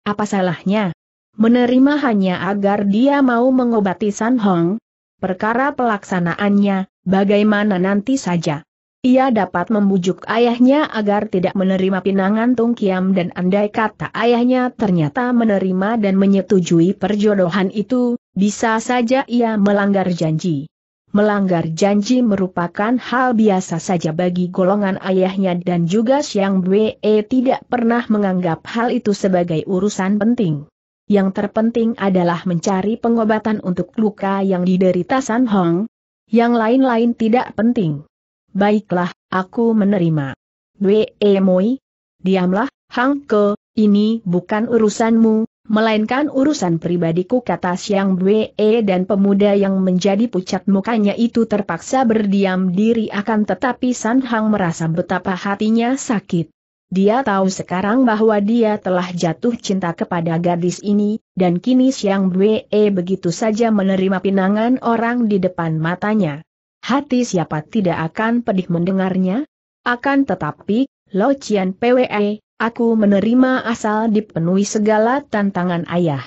A: apa salahnya? Menerima hanya agar dia mau mengobati San Hong? Perkara pelaksanaannya, bagaimana nanti saja? Ia dapat membujuk ayahnya agar tidak menerima pinangan Tung Kiam dan andai kata ayahnya ternyata menerima dan menyetujui perjodohan itu, bisa saja ia melanggar janji melanggar janji merupakan hal biasa saja bagi golongan ayahnya dan juga siang Bwe e tidak pernah menganggap hal itu sebagai urusan penting. Yang terpenting adalah mencari pengobatan untuk luka yang diderita San Hong. Yang lain-lain tidak penting. Baiklah, aku menerima. Bwe e Moi, diamlah, Hang Ke, ini bukan urusanmu, Melainkan urusan pribadiku kata Siang Bwe e, dan pemuda yang menjadi pucat mukanya itu terpaksa berdiam diri akan tetapi San Hang merasa betapa hatinya sakit. Dia tahu sekarang bahwa dia telah jatuh cinta kepada gadis ini, dan kini Siang Bwe e, begitu saja menerima pinangan orang di depan matanya. Hati siapa tidak akan pedih mendengarnya? Akan tetapi, Lo Chian Pwe Aku menerima asal dipenuhi segala tantangan ayah.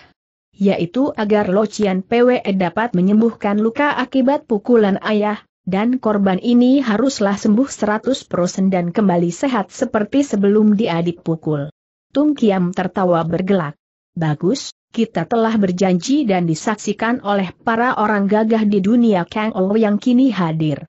A: Yaitu agar Locian PWE dapat menyembuhkan luka akibat pukulan ayah, dan korban ini haruslah sembuh 100% dan kembali sehat seperti sebelum dia dipukul. Tung Kiam tertawa bergelak. Bagus, kita telah berjanji dan disaksikan oleh para orang gagah di dunia Kang Ou yang kini hadir.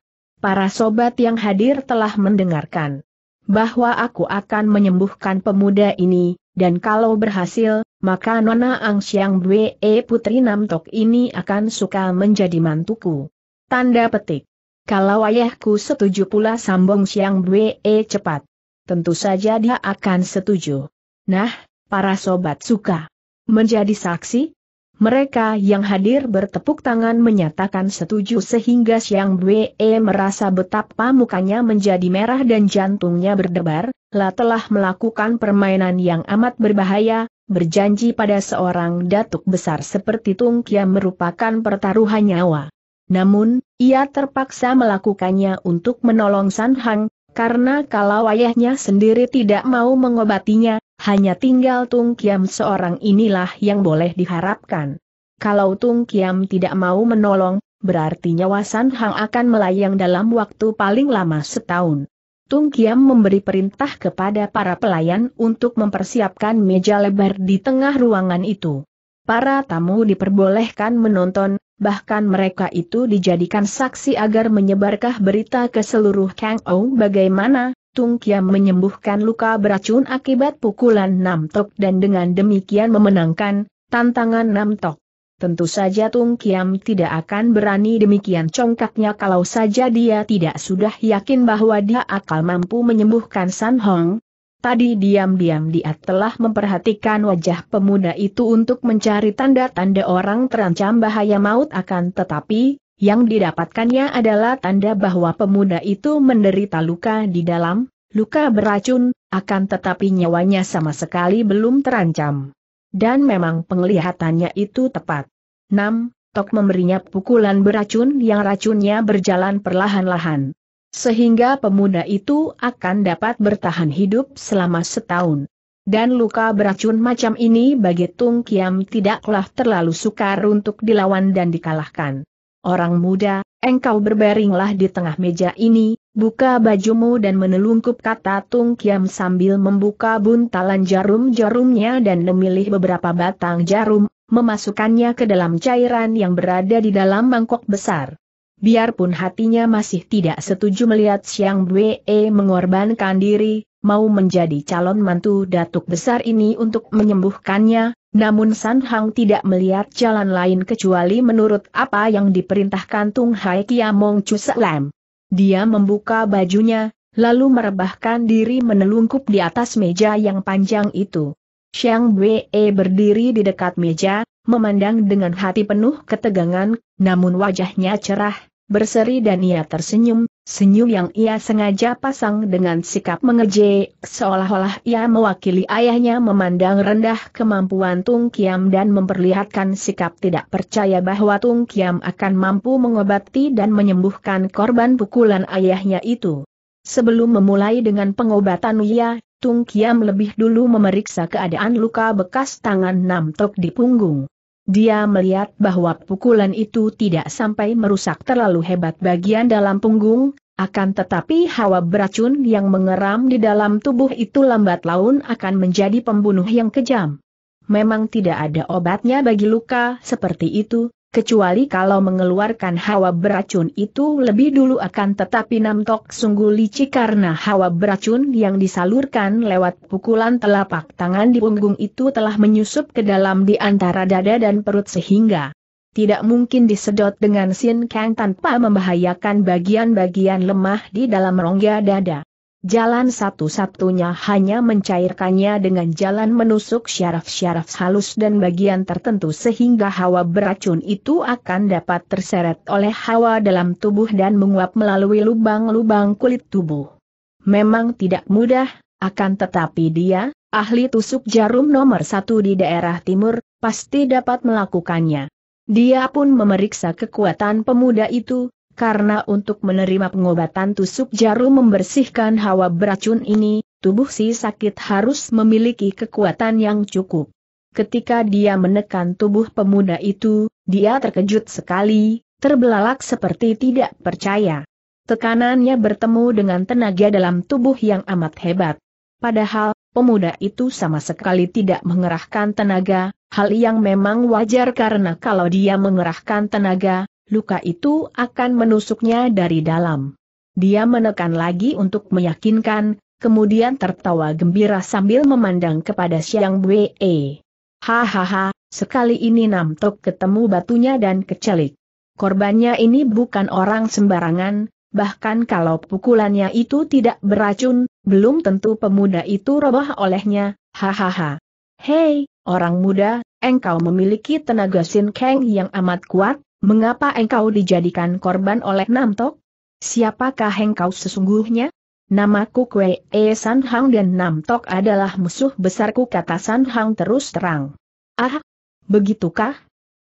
A: Para sobat yang hadir telah mendengarkan bahwa aku akan menyembuhkan pemuda ini, dan kalau berhasil, maka Nona Ang Siang Bwe Putri Namtok ini akan suka menjadi mantuku. Tanda petik. Kalau ayahku setuju pula sambung Siang Bwe cepat. Tentu saja dia akan setuju. Nah, para sobat suka. Menjadi saksi, mereka yang hadir bertepuk tangan menyatakan setuju sehingga siang Bwe merasa betapa mukanya menjadi merah dan jantungnya berdebar, La telah melakukan permainan yang amat berbahaya, berjanji pada seorang datuk besar seperti Tung Kia merupakan pertaruhan nyawa. Namun, ia terpaksa melakukannya untuk menolong San Hang, karena kalau ayahnya sendiri tidak mau mengobatinya, hanya tinggal Tung Kiam seorang inilah yang boleh diharapkan. Kalau Tung Kiam tidak mau menolong, berarti nyawa San Hang akan melayang dalam waktu paling lama setahun. Tung Kiam memberi perintah kepada para pelayan untuk mempersiapkan meja lebar di tengah ruangan itu. Para tamu diperbolehkan menonton, bahkan mereka itu dijadikan saksi agar menyebarkah berita ke seluruh Kang Ou bagaimana, Tung Kiam menyembuhkan luka beracun akibat pukulan Nam Tok dan dengan demikian memenangkan tantangan Nam Tok. Tentu saja Tung Kiam tidak akan berani demikian congkaknya kalau saja dia tidak sudah yakin bahwa dia akan mampu menyembuhkan San Hong. Tadi diam-diam dia telah memperhatikan wajah pemuda itu untuk mencari tanda-tanda orang terancam bahaya maut akan tetapi, yang didapatkannya adalah tanda bahwa pemuda itu menderita luka di dalam, luka beracun, akan tetapi nyawanya sama sekali belum terancam. Dan memang penglihatannya itu tepat. 6. Tok memberinya pukulan beracun yang racunnya berjalan perlahan-lahan. Sehingga pemuda itu akan dapat bertahan hidup selama setahun. Dan luka beracun macam ini bagi Tung Kiam tidaklah terlalu sukar untuk dilawan dan dikalahkan. Orang muda, engkau berbaringlah di tengah meja ini, buka bajumu dan menelungkup kata Tung Kiam sambil membuka buntalan jarum-jarumnya dan memilih beberapa batang jarum, memasukkannya ke dalam cairan yang berada di dalam mangkok besar. Biarpun hatinya masih tidak setuju melihat Siang Bwe mengorbankan diri, mau menjadi calon mantu datuk besar ini untuk menyembuhkannya, namun San Hang tidak melihat jalan lain kecuali menurut apa yang diperintahkan Tung Hai Kiamong Chuselam. Dia membuka bajunya, lalu merebahkan diri menelungkup di atas meja yang panjang itu. Xiang Wei berdiri di dekat meja, memandang dengan hati penuh ketegangan, namun wajahnya cerah, berseri dan ia tersenyum, Senyum yang ia sengaja pasang dengan sikap mengejek, seolah-olah ia mewakili ayahnya memandang rendah kemampuan Tung Kiam dan memperlihatkan sikap tidak percaya bahwa Tung Kiam akan mampu mengobati dan menyembuhkan korban pukulan ayahnya itu. Sebelum memulai dengan pengobatan ia, Tung Kiam lebih dulu memeriksa keadaan luka bekas tangan Nam Tok di punggung. Dia melihat bahwa pukulan itu tidak sampai merusak terlalu hebat bagian dalam punggung, akan tetapi hawa beracun yang mengeram di dalam tubuh itu lambat laun akan menjadi pembunuh yang kejam. Memang tidak ada obatnya bagi luka seperti itu, Kecuali kalau mengeluarkan hawa beracun itu lebih dulu akan tetapi Namtok sungguh licik karena hawa beracun yang disalurkan lewat pukulan telapak tangan di punggung itu telah menyusup ke dalam di antara dada dan perut sehingga tidak mungkin disedot dengan Sin Kang tanpa membahayakan bagian-bagian lemah di dalam rongga dada. Jalan satu-satunya hanya mencairkannya dengan jalan menusuk syaraf-syaraf halus dan bagian tertentu sehingga hawa beracun itu akan dapat terseret oleh hawa dalam tubuh dan menguap melalui lubang-lubang kulit tubuh. Memang tidak mudah, akan tetapi dia, ahli tusuk jarum nomor satu di daerah timur, pasti dapat melakukannya. Dia pun memeriksa kekuatan pemuda itu, karena untuk menerima pengobatan tusuk jarum membersihkan hawa beracun ini, tubuh si sakit harus memiliki kekuatan yang cukup. Ketika dia menekan tubuh pemuda itu, dia terkejut sekali, terbelalak seperti tidak percaya. Tekanannya bertemu dengan tenaga dalam tubuh yang amat hebat. Padahal, pemuda itu sama sekali tidak mengerahkan tenaga, hal yang memang wajar karena kalau dia mengerahkan tenaga, luka itu akan menusuknya dari dalam. Dia menekan lagi untuk meyakinkan, kemudian tertawa gembira sambil memandang kepada Siang Wei. Hahaha, sekali ini Namtok ketemu batunya dan kecelik. Korbannya ini bukan orang sembarangan, bahkan kalau pukulannya itu tidak beracun, belum tentu pemuda itu roboh olehnya, hahaha. Hei, orang muda, engkau memiliki tenaga sin keng yang amat kuat, Mengapa engkau dijadikan korban oleh Namtok? Siapakah engkau sesungguhnya? Namaku Kue E San Hang dan Namtok adalah musuh besarku kata San Hang terus terang. Ah, begitukah?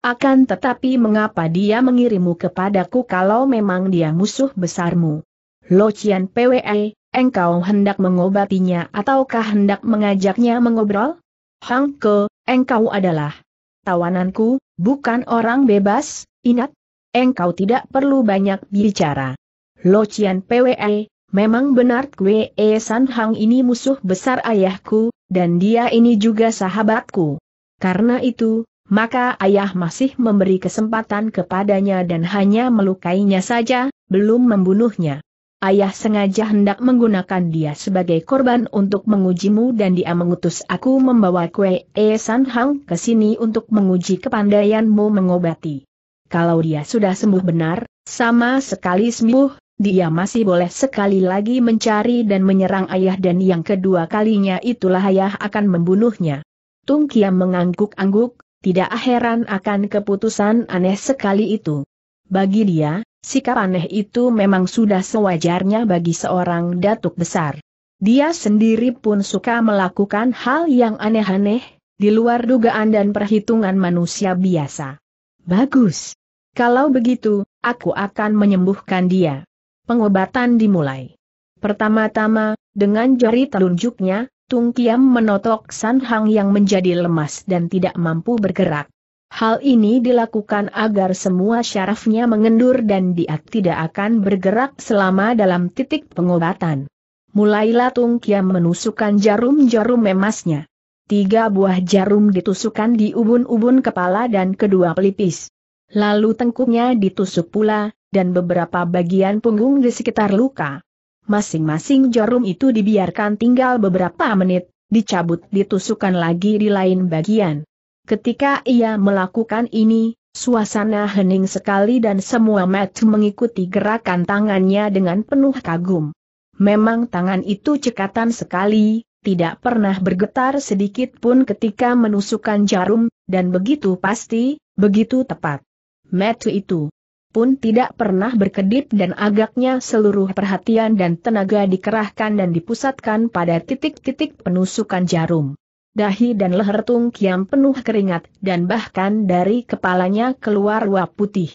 A: Akan tetapi mengapa dia mengirimu kepadaku kalau memang dia musuh besarmu? Lo Cian PWE, engkau hendak mengobatinya ataukah hendak mengajaknya mengobrol? Hang Ke, engkau adalah tawananku, bukan orang bebas, Ingat, engkau tidak perlu banyak bicara. Lo Cian PWE, memang benar Kwe E San Hang ini musuh besar ayahku, dan dia ini juga sahabatku. Karena itu, maka ayah masih memberi kesempatan kepadanya dan hanya melukainya saja, belum membunuhnya. Ayah sengaja hendak menggunakan dia sebagai korban untuk mengujimu dan dia mengutus aku membawa Kwe E San Hang ke sini untuk menguji kepandaianmu mengobati kalau dia sudah sembuh benar, sama sekali sembuh, dia masih boleh sekali lagi mencari dan menyerang ayah dan yang kedua kalinya itulah ayah akan membunuhnya. Tung Kiam mengangguk-angguk, tidak heran akan keputusan aneh sekali itu. Bagi dia, sikap aneh itu memang sudah sewajarnya bagi seorang datuk besar. Dia sendiri pun suka melakukan hal yang aneh-aneh, di luar dugaan dan perhitungan manusia biasa. Bagus, kalau begitu, aku akan menyembuhkan dia. Pengobatan dimulai. Pertama-tama, dengan jari telunjuknya, Tung Kiam menotok San Hang yang menjadi lemas dan tidak mampu bergerak. Hal ini dilakukan agar semua syarafnya mengendur dan dia tidak akan bergerak selama dalam titik pengobatan. Mulailah Tung Kiam menusukkan jarum-jarum emasnya. Tiga buah jarum ditusukkan di ubun-ubun kepala dan kedua pelipis. Lalu tengkuknya ditusuk pula, dan beberapa bagian punggung di sekitar luka. Masing-masing jarum itu dibiarkan tinggal beberapa menit, dicabut ditusukkan lagi di lain bagian. Ketika ia melakukan ini, suasana hening sekali dan semua Matt mengikuti gerakan tangannya dengan penuh kagum. Memang tangan itu cekatan sekali, tidak pernah bergetar sedikit pun ketika menusukkan jarum, dan begitu pasti, begitu tepat. Metu itu pun tidak pernah berkedip dan agaknya seluruh perhatian dan tenaga dikerahkan dan dipusatkan pada titik-titik penusukan jarum. Dahi dan leher Tung Kiam penuh keringat dan bahkan dari kepalanya keluar uap putih.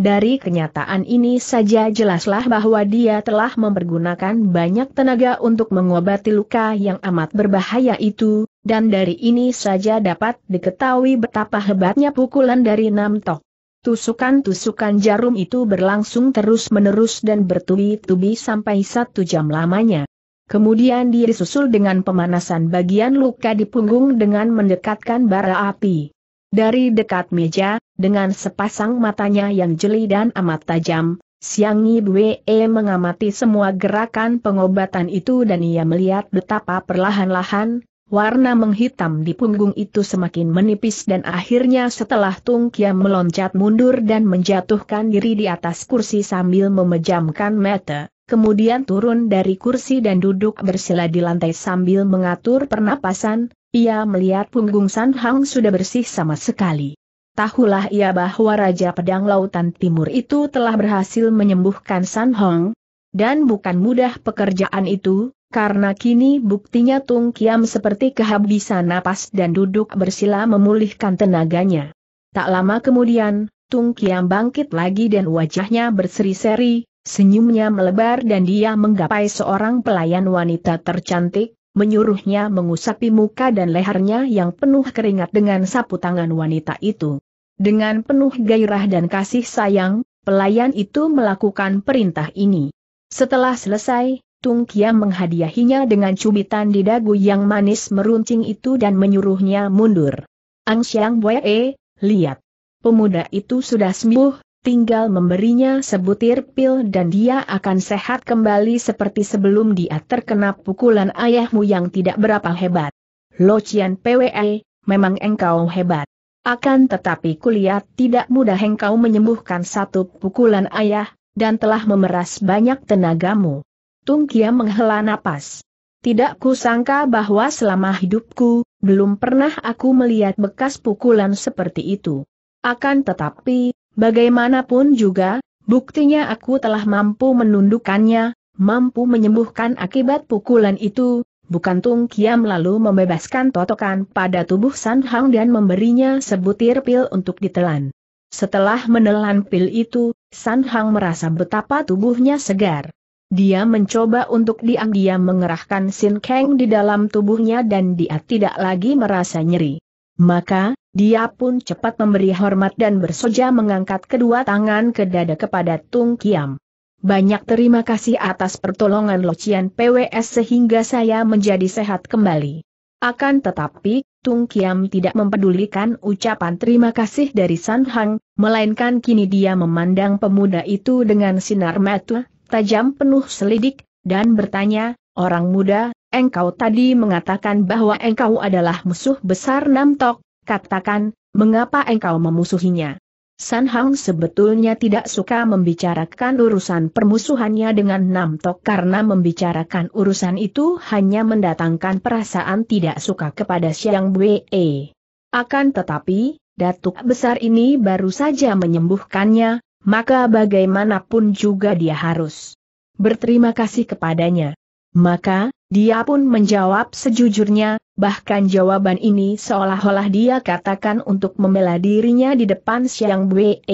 A: Dari kenyataan ini saja jelaslah bahwa dia telah mempergunakan banyak tenaga untuk mengobati luka yang amat berbahaya itu, dan dari ini saja dapat diketahui betapa hebatnya pukulan dari Namtok. Tusukan-tusukan jarum itu berlangsung terus-menerus dan bertubi-tubi sampai satu jam lamanya. Kemudian dia disusul dengan pemanasan bagian luka di punggung dengan mendekatkan bara api. Dari dekat meja, dengan sepasang matanya yang jeli dan amat tajam, Siang Ibuwe mengamati semua gerakan pengobatan itu dan ia melihat betapa perlahan-lahan, warna menghitam di punggung itu semakin menipis dan akhirnya setelah Tung Kiam meloncat mundur dan menjatuhkan diri di atas kursi sambil memejamkan mata, kemudian turun dari kursi dan duduk bersila di lantai sambil mengatur pernapasan, ia melihat punggung San Hang sudah bersih sama sekali. Tahulah ia bahwa Raja Pedang Lautan Timur itu telah berhasil menyembuhkan San Hong, dan bukan mudah pekerjaan itu, karena kini buktinya Tung Kiam seperti kehabisan napas dan duduk bersila memulihkan tenaganya. Tak lama kemudian, Tung Kiam bangkit lagi dan wajahnya berseri-seri, senyumnya melebar dan dia menggapai seorang pelayan wanita tercantik, menyuruhnya mengusapi muka dan lehernya yang penuh keringat dengan sapu tangan wanita itu. Dengan penuh gairah dan kasih sayang, pelayan itu melakukan perintah ini. Setelah selesai, Tung Kiam menghadiahinya dengan cubitan di dagu yang manis meruncing itu dan menyuruhnya mundur. Ang Siang Wei, lihat. Pemuda itu sudah sembuh, tinggal memberinya sebutir pil dan dia akan sehat kembali seperti sebelum dia terkena pukulan ayahmu yang tidak berapa hebat. Lo Cian PWE, memang engkau hebat. Akan tetapi kulihat tidak mudah engkau menyembuhkan satu pukulan ayah, dan telah memeras banyak tenagamu. Tung Kiam menghela napas. Tidak kusangka bahwa selama hidupku, belum pernah aku melihat bekas pukulan seperti itu. Akan tetapi, bagaimanapun juga, buktinya aku telah mampu menundukkannya, mampu menyembuhkan akibat pukulan itu, bukan Tung Kiam lalu membebaskan totokan pada tubuh San Hang dan memberinya sebutir pil untuk ditelan. Setelah menelan pil itu, San Hang merasa betapa tubuhnya segar. Dia mencoba untuk diam-diam mengerahkan Sin Kang di dalam tubuhnya dan dia tidak lagi merasa nyeri. Maka, dia pun cepat memberi hormat dan bersoja mengangkat kedua tangan ke dada kepada Tung Kiam. Banyak terima kasih atas pertolongan Locian PWS sehingga saya menjadi sehat kembali. Akan tetapi, Tung Kiam tidak mempedulikan ucapan terima kasih dari San Hang, melainkan kini dia memandang pemuda itu dengan sinar mata tajam penuh selidik, dan bertanya, Orang muda, engkau tadi mengatakan bahwa engkau adalah musuh besar Namtok, katakan, mengapa engkau memusuhinya? San Hang sebetulnya tidak suka membicarakan urusan permusuhannya dengan Namtok karena membicarakan urusan itu hanya mendatangkan perasaan tidak suka kepada Siang Wei. Akan tetapi, Datuk besar ini baru saja menyembuhkannya, maka bagaimanapun juga dia harus berterima kasih kepadanya. Maka, dia pun menjawab sejujurnya, bahkan jawaban ini seolah-olah dia katakan untuk membela dirinya di depan Siang Bwe.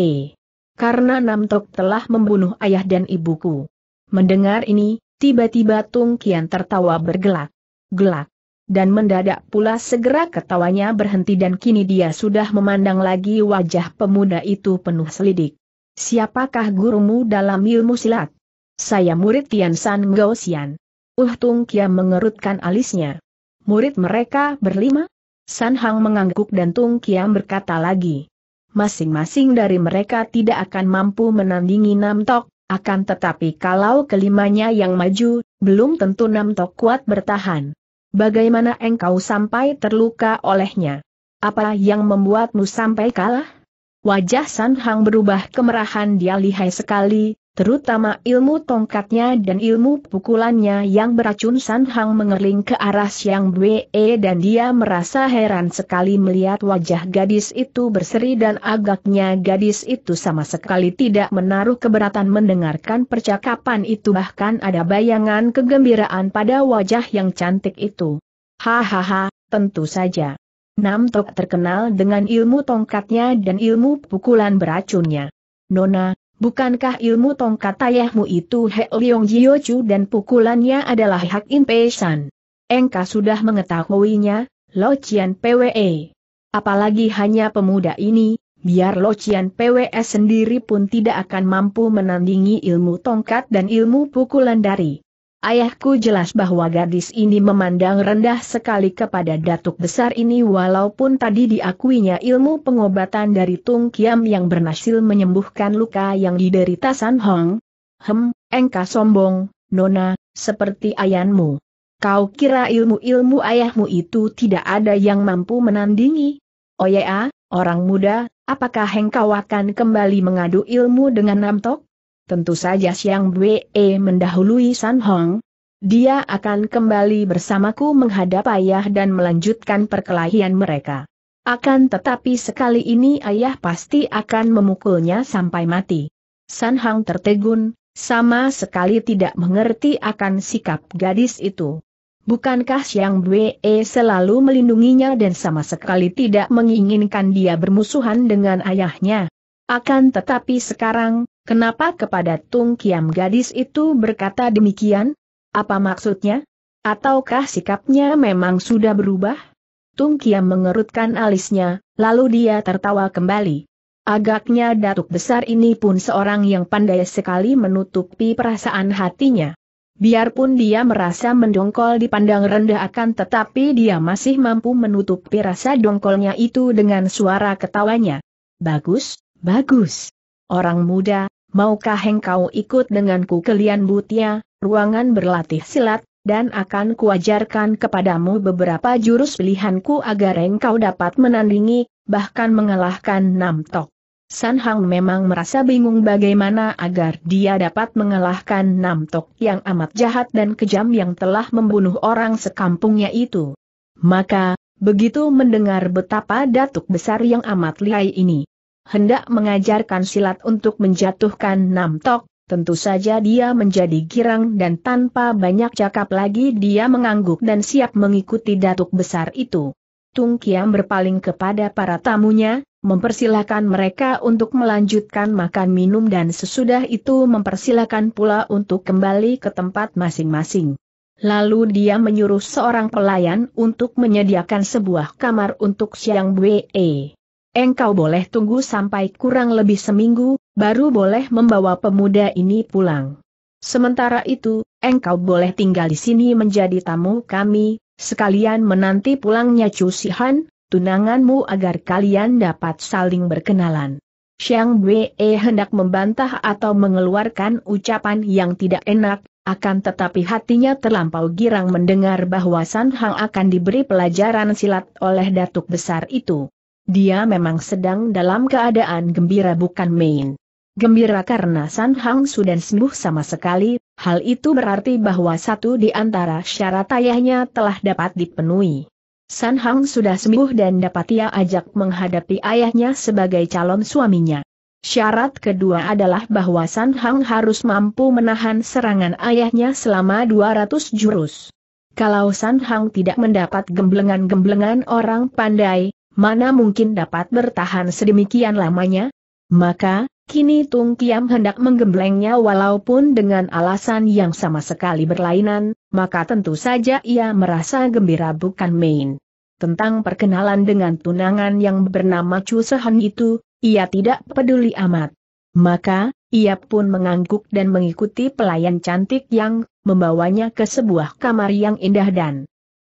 A: Karena Namtok telah membunuh ayah dan ibuku. Mendengar ini, tiba-tiba Tung Kian tertawa bergelak. Gelak. Dan mendadak pula segera ketawanya berhenti dan kini dia sudah memandang lagi wajah pemuda itu penuh selidik. Siapakah gurumu dalam ilmu silat? Saya murid Tian San Ngao Uh Tung Kia mengerutkan alisnya. Murid mereka berlima? San Hang mengangguk dan Tung Kia berkata lagi. Masing-masing dari mereka tidak akan mampu menandingi Nam Tok, akan tetapi kalau kelimanya yang maju, belum tentu Nam Tok kuat bertahan. Bagaimana engkau sampai terluka olehnya? Apa yang membuatmu sampai kalah? Wajah San Hang berubah kemerahan dia lihai sekali, terutama ilmu tongkatnya dan ilmu pukulannya yang beracun San Hang mengerling ke arah Siang Bwe dan dia merasa heran sekali melihat wajah gadis itu berseri dan agaknya gadis itu sama sekali tidak menaruh keberatan mendengarkan percakapan itu bahkan ada bayangan kegembiraan pada wajah yang cantik itu. Hahaha, tentu saja. Nam Tok terkenal dengan ilmu tongkatnya dan ilmu pukulan beracunnya. Nona, bukankah ilmu tongkat ayahmu itu He Leong Chu dan pukulannya adalah Hak In Engkau sudah mengetahuinya, Lo Chian PWE. Apalagi hanya pemuda ini, biar Locian PWE sendiri pun tidak akan mampu menandingi ilmu tongkat dan ilmu pukulan dari Ayahku jelas bahwa gadis ini memandang rendah sekali kepada datuk besar ini walaupun tadi diakuinya ilmu pengobatan dari Tung Kiam yang bernasil menyembuhkan luka yang diderita San Hong. Hem, engka sombong, Nona, seperti ayanmu. Kau kira ilmu-ilmu ayahmu itu tidak ada yang mampu menandingi? Oh ya, orang muda, apakah engkau akan kembali mengadu ilmu dengan Namtok? Tentu saja Siang Bwe mendahului San Hong. Dia akan kembali bersamaku menghadap ayah dan melanjutkan perkelahian mereka. Akan tetapi sekali ini ayah pasti akan memukulnya sampai mati. San Hong tertegun, sama sekali tidak mengerti akan sikap gadis itu. Bukankah Siang Bwe selalu melindunginya dan sama sekali tidak menginginkan dia bermusuhan dengan ayahnya? Akan tetapi sekarang, kenapa kepada Tung Kiam gadis itu berkata demikian? Apa maksudnya? Ataukah sikapnya memang sudah berubah? Tung Kiam mengerutkan alisnya, lalu dia tertawa kembali. Agaknya datuk besar ini pun seorang yang pandai sekali menutupi perasaan hatinya. Biarpun dia merasa mendongkol dipandang rendah akan tetapi dia masih mampu menutupi rasa dongkolnya itu dengan suara ketawanya. Bagus, Bagus. Orang muda, maukah engkau ikut denganku ke Lian Butia, ruangan berlatih silat, dan akan kuajarkan kepadamu beberapa jurus pilihanku agar engkau dapat menandingi, bahkan mengalahkan Nam Tok. San Hang memang merasa bingung bagaimana agar dia dapat mengalahkan Nam Tok yang amat jahat dan kejam yang telah membunuh orang sekampungnya itu. Maka, begitu mendengar betapa datuk besar yang amat lihai ini, hendak mengajarkan silat untuk menjatuhkan Nam Tok, tentu saja dia menjadi girang dan tanpa banyak cakap lagi dia mengangguk dan siap mengikuti datuk besar itu. Tung Kiam berpaling kepada para tamunya, mempersilahkan mereka untuk melanjutkan makan minum dan sesudah itu mempersilahkan pula untuk kembali ke tempat masing-masing. Lalu dia menyuruh seorang pelayan untuk menyediakan sebuah kamar untuk Siang Wei engkau boleh tunggu sampai kurang lebih seminggu, baru boleh membawa pemuda ini pulang. Sementara itu, engkau boleh tinggal di sini menjadi tamu kami, sekalian menanti pulangnya Chu Sihan, tunanganmu agar kalian dapat saling berkenalan. Xiang Wei hendak membantah atau mengeluarkan ucapan yang tidak enak, akan tetapi hatinya terlampau girang mendengar bahwa San Hang akan diberi pelajaran silat oleh datuk besar itu. Dia memang sedang dalam keadaan gembira bukan main. Gembira karena San Hang sudah sembuh sama sekali, hal itu berarti bahwa satu di antara syarat ayahnya telah dapat dipenuhi. San Hang sudah sembuh dan dapat ia ajak menghadapi ayahnya sebagai calon suaminya. Syarat kedua adalah bahwa San Hang harus mampu menahan serangan ayahnya selama 200 jurus. Kalau San Hang tidak mendapat gemblengan-gemblengan orang pandai, mana mungkin dapat bertahan sedemikian lamanya? Maka, kini Tung Kiam hendak menggemblengnya walaupun dengan alasan yang sama sekali berlainan, maka tentu saja ia merasa gembira bukan main. Tentang perkenalan dengan tunangan yang bernama Chu Sehan itu, ia tidak peduli amat. Maka, ia pun mengangguk dan mengikuti pelayan cantik yang membawanya ke sebuah kamar yang indah dan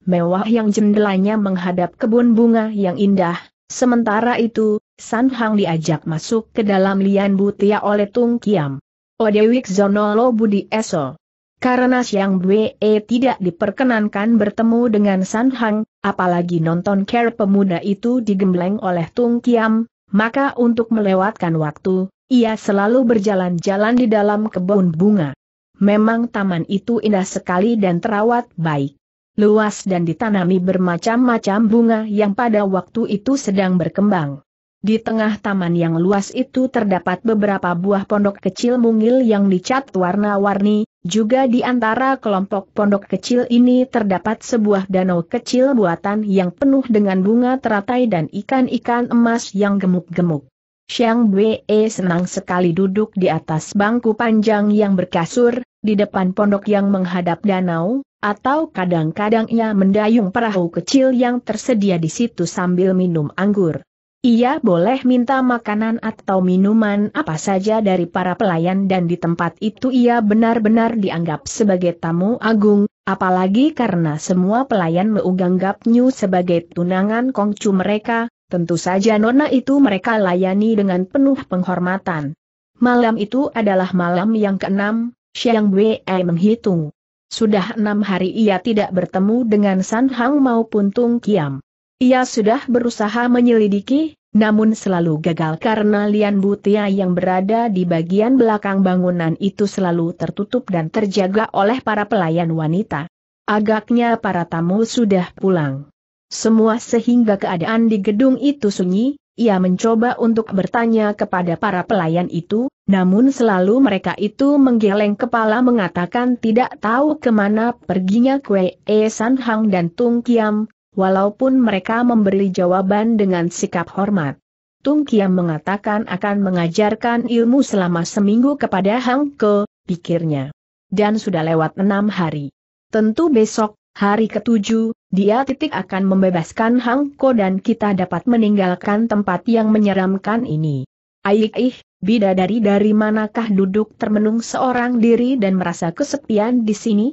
A: mewah yang jendelanya menghadap kebun bunga yang indah. Sementara itu, San Hang diajak masuk ke dalam lian butia oleh Tung Kiam. Odewik Zonolo Budi Eso. Karena Siang Bwe tidak diperkenankan bertemu dengan San Hang, apalagi nonton care pemuda itu digembleng oleh Tung Kiam, maka untuk melewatkan waktu, ia selalu berjalan-jalan di dalam kebun bunga. Memang taman itu indah sekali dan terawat baik luas dan ditanami bermacam-macam bunga yang pada waktu itu sedang berkembang. Di tengah taman yang luas itu terdapat beberapa buah pondok kecil mungil yang dicat warna-warni, juga di antara kelompok pondok kecil ini terdapat sebuah danau kecil buatan yang penuh dengan bunga teratai dan ikan-ikan emas yang gemuk-gemuk. Xiang Wei senang sekali duduk di atas bangku panjang yang berkasur, di depan pondok yang menghadap danau, atau kadang-kadang ia mendayung perahu kecil yang tersedia di situ sambil minum anggur. Ia boleh minta makanan atau minuman apa saja dari para pelayan dan di tempat itu ia benar-benar dianggap sebagai tamu agung, apalagi karena semua pelayan menganggapnya sebagai tunangan kongcu mereka, tentu saja nona itu mereka layani dengan penuh penghormatan. Malam itu adalah malam yang keenam, Xiang Wei menghitung. Sudah enam hari ia tidak bertemu dengan San Hang maupun Tung Kiam. Ia sudah berusaha menyelidiki, namun selalu gagal karena Lian Butia yang berada di bagian belakang bangunan itu selalu tertutup dan terjaga oleh para pelayan wanita. Agaknya para tamu sudah pulang. Semua sehingga keadaan di gedung itu sunyi, ia mencoba untuk bertanya kepada para pelayan itu, namun selalu mereka itu menggeleng kepala mengatakan tidak tahu kemana perginya Kwe E San Hang dan Tung Kiam, walaupun mereka memberi jawaban dengan sikap hormat. Tung Kiam mengatakan akan mengajarkan ilmu selama seminggu kepada Hang Ke, pikirnya. Dan sudah lewat enam hari. Tentu besok Hari ketujuh, dia titik akan membebaskan Hang Ko dan kita dapat meninggalkan tempat yang menyeramkan ini. Aik ih, bidadari dari manakah duduk termenung seorang diri dan merasa kesepian di sini?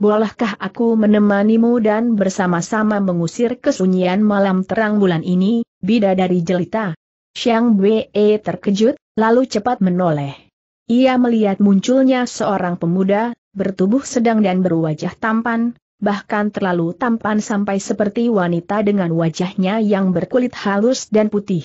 A: Bolehkah aku menemanimu dan bersama-sama mengusir kesunyian malam terang bulan ini, bidadari jelita? Xiang Wei terkejut, lalu cepat menoleh. Ia melihat munculnya seorang pemuda, bertubuh sedang dan berwajah tampan, bahkan terlalu tampan sampai seperti wanita dengan wajahnya yang berkulit halus dan putih.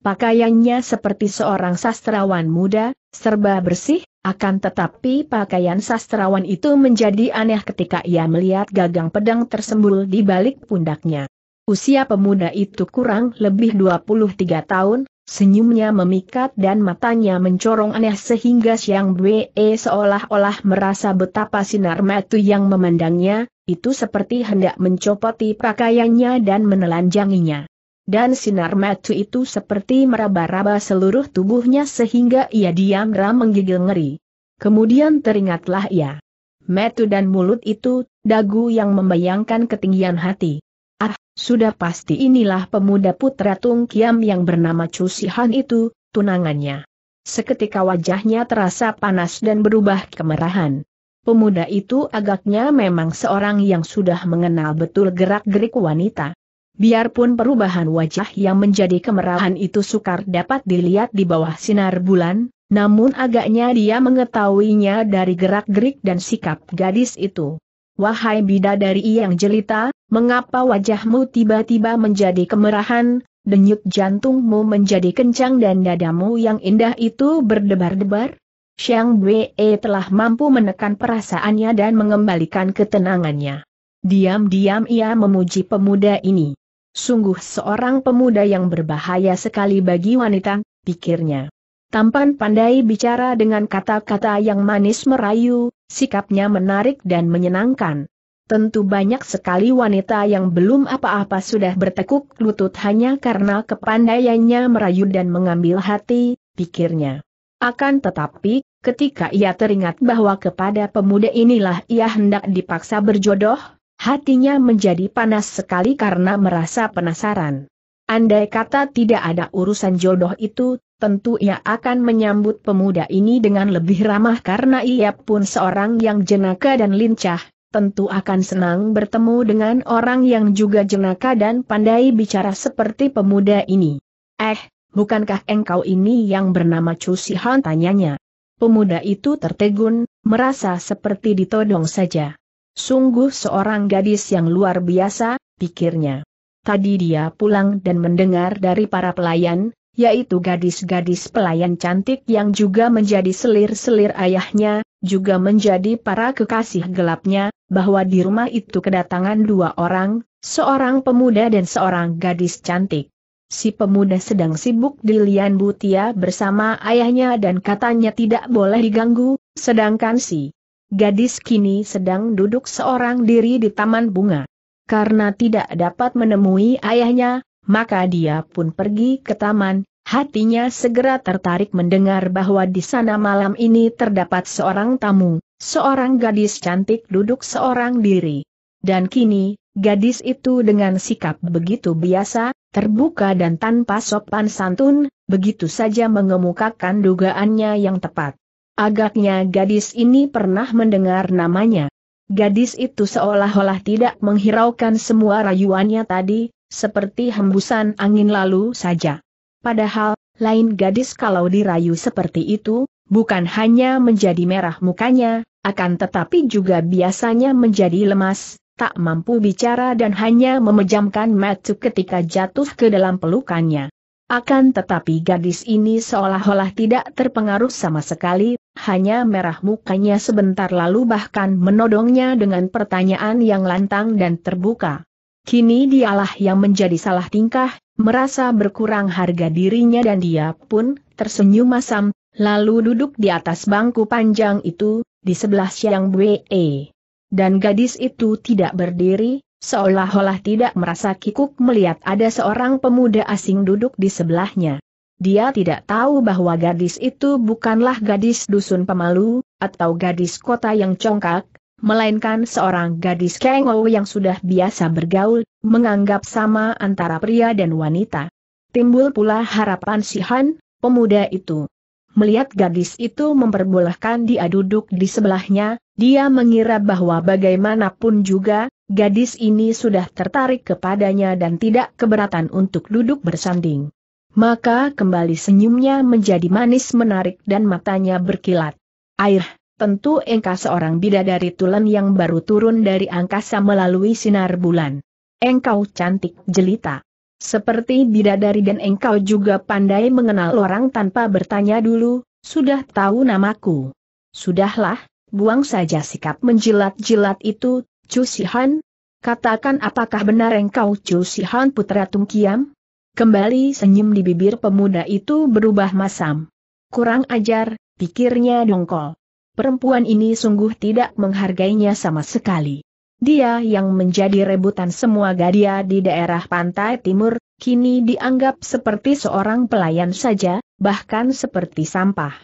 A: Pakaiannya seperti seorang sastrawan muda, serba bersih, akan tetapi pakaian sastrawan itu menjadi aneh ketika ia melihat gagang pedang tersembul di balik pundaknya. Usia pemuda itu kurang lebih 23 tahun, senyumnya memikat dan matanya mencorong aneh sehingga siang Bwe seolah-olah merasa betapa sinar mata yang memandangnya, itu seperti hendak mencopoti pakaiannya dan menelanjanginya. Dan sinar mata itu seperti meraba-raba seluruh tubuhnya sehingga ia diam-diam menggigil ngeri. Kemudian teringatlah ia. Metu dan mulut itu, dagu yang membayangkan ketinggian hati. Ah, sudah pasti inilah pemuda putra Tung Kiam yang bernama Chu Cusihan itu, tunangannya. Seketika wajahnya terasa panas dan berubah kemerahan. Pemuda itu agaknya memang seorang yang sudah mengenal betul gerak-gerik wanita. Biarpun perubahan wajah yang menjadi kemerahan itu sukar dapat dilihat di bawah sinar bulan, namun agaknya dia mengetahuinya dari gerak-gerik dan sikap gadis itu. Wahai bidadari yang jelita, mengapa wajahmu tiba-tiba menjadi kemerahan, denyut jantungmu menjadi kencang dan dadamu yang indah itu berdebar-debar? Xiang Wei telah mampu menekan perasaannya dan mengembalikan ketenangannya. Diam-diam ia memuji pemuda ini. Sungguh seorang pemuda yang berbahaya sekali bagi wanita, pikirnya. Tampan pandai bicara dengan kata-kata yang manis merayu, sikapnya menarik dan menyenangkan. Tentu banyak sekali wanita yang belum apa-apa sudah bertekuk lutut hanya karena kepandaiannya merayu dan mengambil hati, pikirnya. Akan tetapi, ketika ia teringat bahwa kepada pemuda inilah ia hendak dipaksa berjodoh, hatinya menjadi panas sekali karena merasa penasaran. Andai kata tidak ada urusan jodoh itu, tentu ia akan menyambut pemuda ini dengan lebih ramah karena ia pun seorang yang jenaka dan lincah, tentu akan senang bertemu dengan orang yang juga jenaka dan pandai bicara seperti pemuda ini. Eh, bukankah engkau ini yang bernama Chu Sihan tanyanya. Pemuda itu tertegun, merasa seperti ditodong saja. Sungguh seorang gadis yang luar biasa, pikirnya. Tadi dia pulang dan mendengar dari para pelayan, yaitu gadis-gadis pelayan cantik yang juga menjadi selir-selir ayahnya, juga menjadi para kekasih gelapnya, bahwa di rumah itu kedatangan dua orang, seorang pemuda dan seorang gadis cantik si pemuda sedang sibuk di Lian Butia bersama ayahnya dan katanya tidak boleh diganggu, sedangkan si gadis kini sedang duduk seorang diri di taman bunga. Karena tidak dapat menemui ayahnya, maka dia pun pergi ke taman, hatinya segera tertarik mendengar bahwa di sana malam ini terdapat seorang tamu, seorang gadis cantik duduk seorang diri. Dan kini, gadis itu dengan sikap begitu biasa, terbuka dan tanpa sopan santun, begitu saja mengemukakan dugaannya yang tepat. Agaknya gadis ini pernah mendengar namanya. Gadis itu seolah-olah tidak menghiraukan semua rayuannya tadi, seperti hembusan angin lalu saja. Padahal, lain gadis kalau dirayu seperti itu, bukan hanya menjadi merah mukanya, akan tetapi juga biasanya menjadi lemas, tak mampu bicara dan hanya memejamkan mata ketika jatuh ke dalam pelukannya. Akan tetapi gadis ini seolah-olah tidak terpengaruh sama sekali, hanya merah mukanya sebentar lalu bahkan menodongnya dengan pertanyaan yang lantang dan terbuka. Kini dialah yang menjadi salah tingkah, merasa berkurang harga dirinya dan dia pun tersenyum masam, lalu duduk di atas bangku panjang itu, di sebelah Siang Wei dan gadis itu tidak berdiri, seolah-olah tidak merasa kikuk melihat ada seorang pemuda asing duduk di sebelahnya. Dia tidak tahu bahwa gadis itu bukanlah gadis dusun pemalu, atau gadis kota yang congkak, melainkan seorang gadis kengo yang sudah biasa bergaul, menganggap sama antara pria dan wanita. Timbul pula harapan si Han, pemuda itu. Melihat gadis itu memperbolehkan dia duduk di sebelahnya, dia mengira bahwa bagaimanapun juga, gadis ini sudah tertarik kepadanya dan tidak keberatan untuk duduk bersanding. Maka kembali senyumnya menjadi manis menarik dan matanya berkilat. Air, tentu engkau seorang bidadari tulen yang baru turun dari angkasa melalui sinar bulan. Engkau cantik jelita. Seperti bidadari dan engkau juga pandai mengenal orang tanpa bertanya dulu, sudah tahu namaku. Sudahlah, buang saja sikap menjilat-jilat itu, Chu Sihan. Katakan apakah benar engkau Chu Sihan putra Tung Kiam? Kembali senyum di bibir pemuda itu berubah masam. Kurang ajar, pikirnya dongkol. Perempuan ini sungguh tidak menghargainya sama sekali. Dia yang menjadi rebutan semua gadia di daerah pantai timur, kini dianggap seperti seorang pelayan saja, bahkan seperti sampah.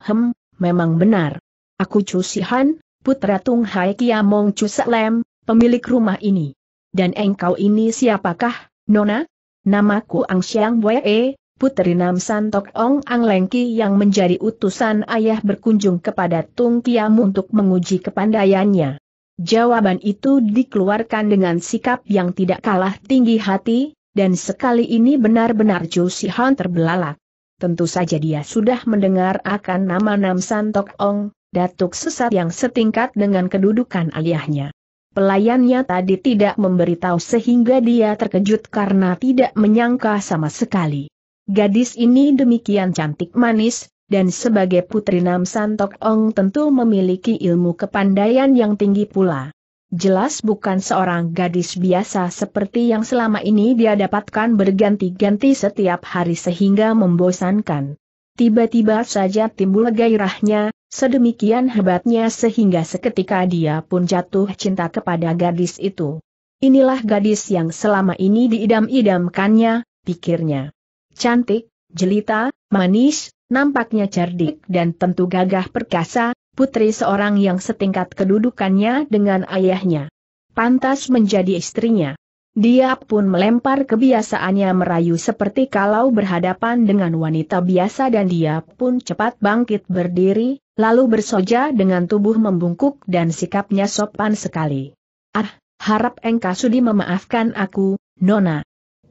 A: Hem, memang benar. Aku Chu Sihan, putra Tung Hai Kiamong Chu Selem, pemilik rumah ini. Dan engkau ini siapakah, Nona? Namaku Ang Xiang Wee, Putri Nam Tok Ong Ang Lengki yang menjadi utusan ayah berkunjung kepada Tung Kiam untuk menguji kepandaiannya. Jawaban itu dikeluarkan dengan sikap yang tidak kalah tinggi hati, dan sekali ini benar-benar Josie Hunter terbelalak. Tentu saja dia sudah mendengar akan nama Nam Santok Ong, datuk sesat yang setingkat dengan kedudukan aliahnya. Pelayannya tadi tidak memberitahu sehingga dia terkejut karena tidak menyangka sama sekali. Gadis ini demikian cantik manis, dan sebagai putri Nam Santok Ong tentu memiliki ilmu kepandaian yang tinggi pula. Jelas bukan seorang gadis biasa seperti yang selama ini dia dapatkan berganti-ganti setiap hari sehingga membosankan. Tiba-tiba saja timbul gairahnya, sedemikian hebatnya sehingga seketika dia pun jatuh cinta kepada gadis itu. Inilah gadis yang selama ini diidam-idamkannya, pikirnya. Cantik, jelita, manis, nampaknya cerdik dan tentu gagah perkasa, putri seorang yang setingkat kedudukannya dengan ayahnya. Pantas menjadi istrinya. Dia pun melempar kebiasaannya merayu seperti kalau berhadapan dengan wanita biasa dan dia pun cepat bangkit berdiri, lalu bersoja dengan tubuh membungkuk dan sikapnya sopan sekali. Ah, harap engkau sudi memaafkan aku, Nona.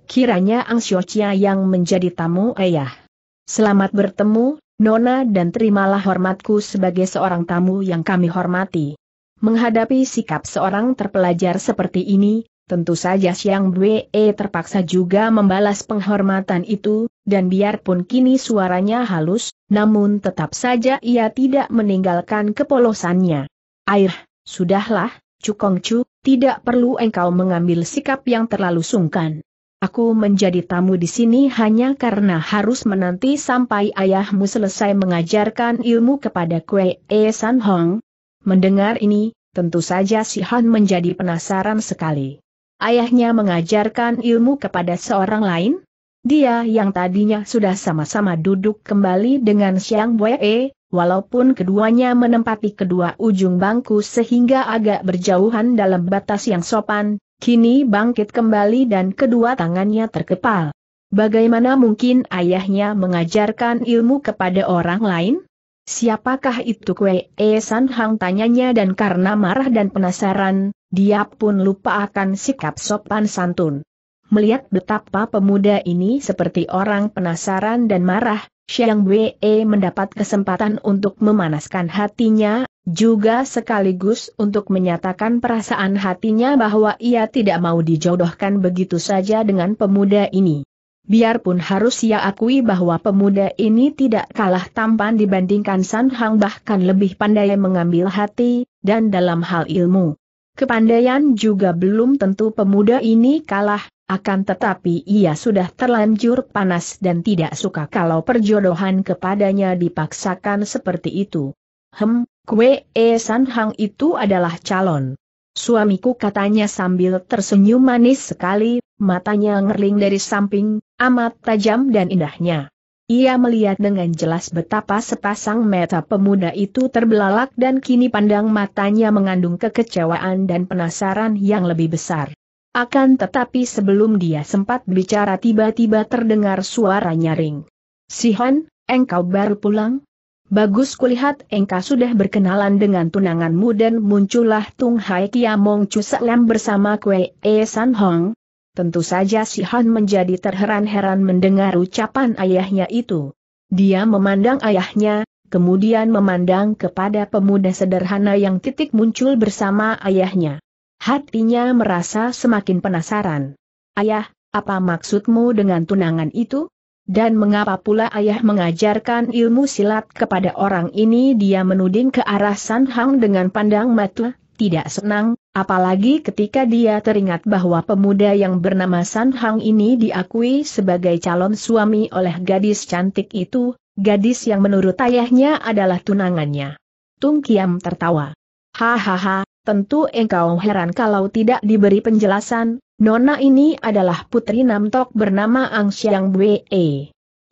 A: Kiranya Ang Xiochia yang menjadi tamu ayah. Selamat bertemu, Nona dan terimalah hormatku sebagai seorang tamu yang kami hormati. Menghadapi sikap seorang terpelajar seperti ini, tentu saja siang Bwe terpaksa juga membalas penghormatan itu, dan biarpun kini suaranya halus, namun tetap saja ia tidak meninggalkan kepolosannya. Air, sudahlah, Cu, tidak perlu engkau mengambil sikap yang terlalu sungkan. Aku menjadi tamu di sini hanya karena harus menanti sampai ayahmu selesai mengajarkan ilmu kepada Kue E San Hong. Mendengar ini, tentu saja si Han menjadi penasaran sekali. Ayahnya mengajarkan ilmu kepada seorang lain? Dia yang tadinya sudah sama-sama duduk kembali dengan Siang Wei, e, walaupun keduanya menempati kedua ujung bangku sehingga agak berjauhan dalam batas yang sopan, Kini bangkit kembali dan kedua tangannya terkepal. Bagaimana mungkin ayahnya mengajarkan ilmu kepada orang lain? Siapakah itu Kwe E San Hang tanyanya dan karena marah dan penasaran, dia pun lupa akan sikap sopan santun. Melihat betapa pemuda ini seperti orang penasaran dan marah, Xiang Wei e mendapat kesempatan untuk memanaskan hatinya, juga sekaligus untuk menyatakan perasaan hatinya bahwa ia tidak mau dijodohkan begitu saja dengan pemuda ini. Biarpun harus ia akui bahwa pemuda ini tidak kalah tampan dibandingkan San Hang bahkan lebih pandai mengambil hati, dan dalam hal ilmu. Kepandaian juga belum tentu pemuda ini kalah, akan tetapi ia sudah terlanjur panas dan tidak suka kalau perjodohan kepadanya dipaksakan seperti itu. Hem, Kue E San Hang itu adalah calon. Suamiku katanya sambil tersenyum manis sekali, matanya ngerling dari samping, amat tajam dan indahnya. Ia melihat dengan jelas betapa sepasang mata pemuda itu terbelalak dan kini pandang matanya mengandung kekecewaan dan penasaran yang lebih besar. Akan tetapi sebelum dia sempat bicara tiba-tiba terdengar suara nyaring. Sihan, engkau baru pulang? Bagus kulihat engkau sudah berkenalan dengan tunanganmu dan muncullah Tung Hai Kiamong Lam bersama Kwe E San Hong. Tentu saja si Han menjadi terheran-heran mendengar ucapan ayahnya itu. Dia memandang ayahnya, kemudian memandang kepada pemuda sederhana yang titik muncul bersama ayahnya. Hatinya merasa semakin penasaran. Ayah, apa maksudmu dengan tunangan itu? Dan mengapa pula ayah mengajarkan ilmu silat kepada orang ini dia menuding ke arah San Hang dengan pandang mata, tidak senang, apalagi ketika dia teringat bahwa pemuda yang bernama San Hang ini diakui sebagai calon suami oleh gadis cantik itu, gadis yang menurut ayahnya adalah tunangannya. Tung Kiam tertawa. Hahaha, tentu engkau heran kalau tidak diberi penjelasan, nona ini adalah putri Namtok bernama Ang Siang Bwe.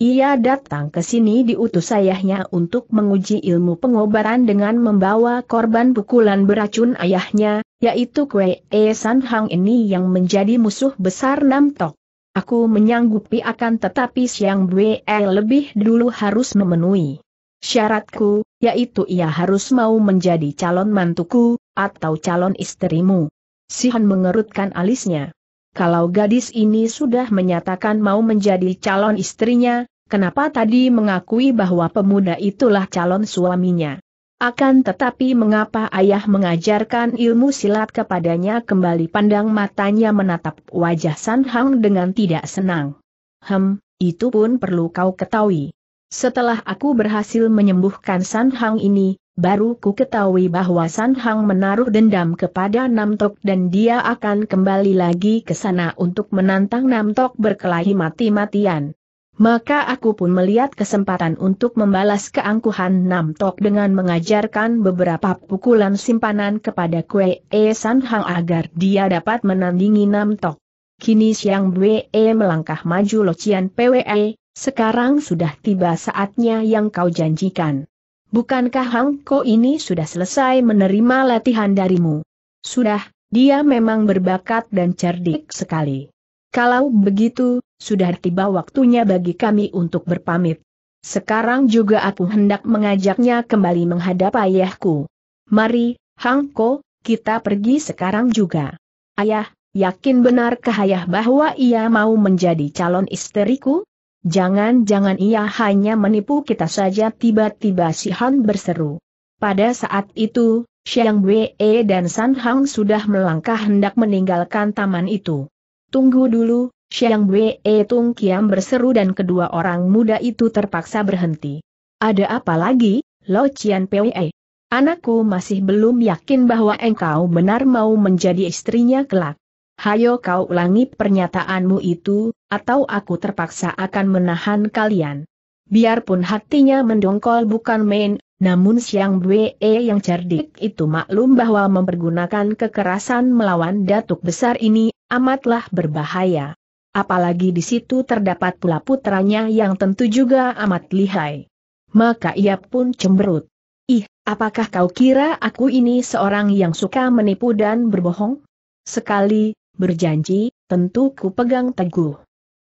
A: Ia datang ke sini diutus ayahnya untuk menguji ilmu pengobaran dengan membawa korban pukulan beracun ayahnya, yaitu Kwe E San Hang ini yang menjadi musuh besar Namtok. Aku menyanggupi akan tetapi Siang Bwe e lebih dulu harus memenuhi syaratku, yaitu ia harus mau menjadi calon mantuku, atau calon istrimu. Sihan mengerutkan alisnya. Kalau gadis ini sudah menyatakan mau menjadi calon istrinya, kenapa tadi mengakui bahwa pemuda itulah calon suaminya? Akan tetapi mengapa ayah mengajarkan ilmu silat kepadanya kembali pandang matanya menatap wajah San Hang dengan tidak senang. Hem, itu pun perlu kau ketahui. Setelah aku berhasil menyembuhkan San Hang ini, baru ku ketahui bahwa San Hang menaruh dendam kepada Nam Tok dan dia akan kembali lagi ke sana untuk menantang Nam Tok berkelahi mati-matian. Maka aku pun melihat kesempatan untuk membalas keangkuhan Nam Tok dengan mengajarkan beberapa pukulan simpanan kepada Kue E San Hang agar dia dapat menandingi Nam Tok. Kini Siang Bwe E melangkah maju Locian PWE, sekarang sudah tiba saatnya yang kau janjikan. Bukankah Hang Ko ini sudah selesai menerima latihan darimu? Sudah, dia memang berbakat dan cerdik sekali. Kalau begitu, sudah tiba waktunya bagi kami untuk berpamit. Sekarang juga aku hendak mengajaknya kembali menghadap ayahku. Mari, Hang Ko, kita pergi sekarang juga. Ayah, yakin benarkah ayah bahwa ia mau menjadi calon istriku? Jangan-jangan ia hanya menipu kita saja tiba-tiba si Han berseru. Pada saat itu, Xiang Wei dan San Hang sudah melangkah hendak meninggalkan taman itu. Tunggu dulu, Xiang Wei Tung Kiam berseru dan kedua orang muda itu terpaksa berhenti. Ada apa lagi, Lo Chian Pei? Anakku masih belum yakin bahwa engkau benar mau menjadi istrinya kelak. Hayo kau ulangi pernyataanmu itu, atau aku terpaksa akan menahan kalian. Biarpun hatinya mendongkol bukan main, namun Siang Bwe yang cerdik itu maklum bahwa mempergunakan kekerasan melawan datuk besar ini amatlah berbahaya. Apalagi di situ terdapat pula putranya yang tentu juga amat lihai. Maka ia pun cemberut. Ih, apakah kau kira aku ini seorang yang suka menipu dan berbohong? Sekali, berjanji, tentu ku pegang teguh.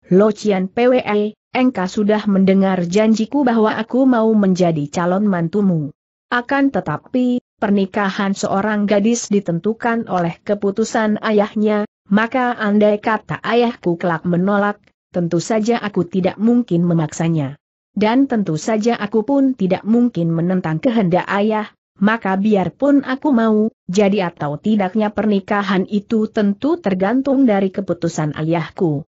A: Locian PWE, engkau sudah mendengar janjiku bahwa aku mau menjadi calon mantumu. Akan tetapi, pernikahan seorang gadis ditentukan oleh keputusan ayahnya, maka andai kata ayahku kelak menolak, tentu saja aku tidak mungkin memaksanya. Dan tentu saja aku pun tidak mungkin menentang kehendak ayah, maka biarpun aku mau, jadi atau tidaknya pernikahan itu tentu tergantung dari keputusan ayahku.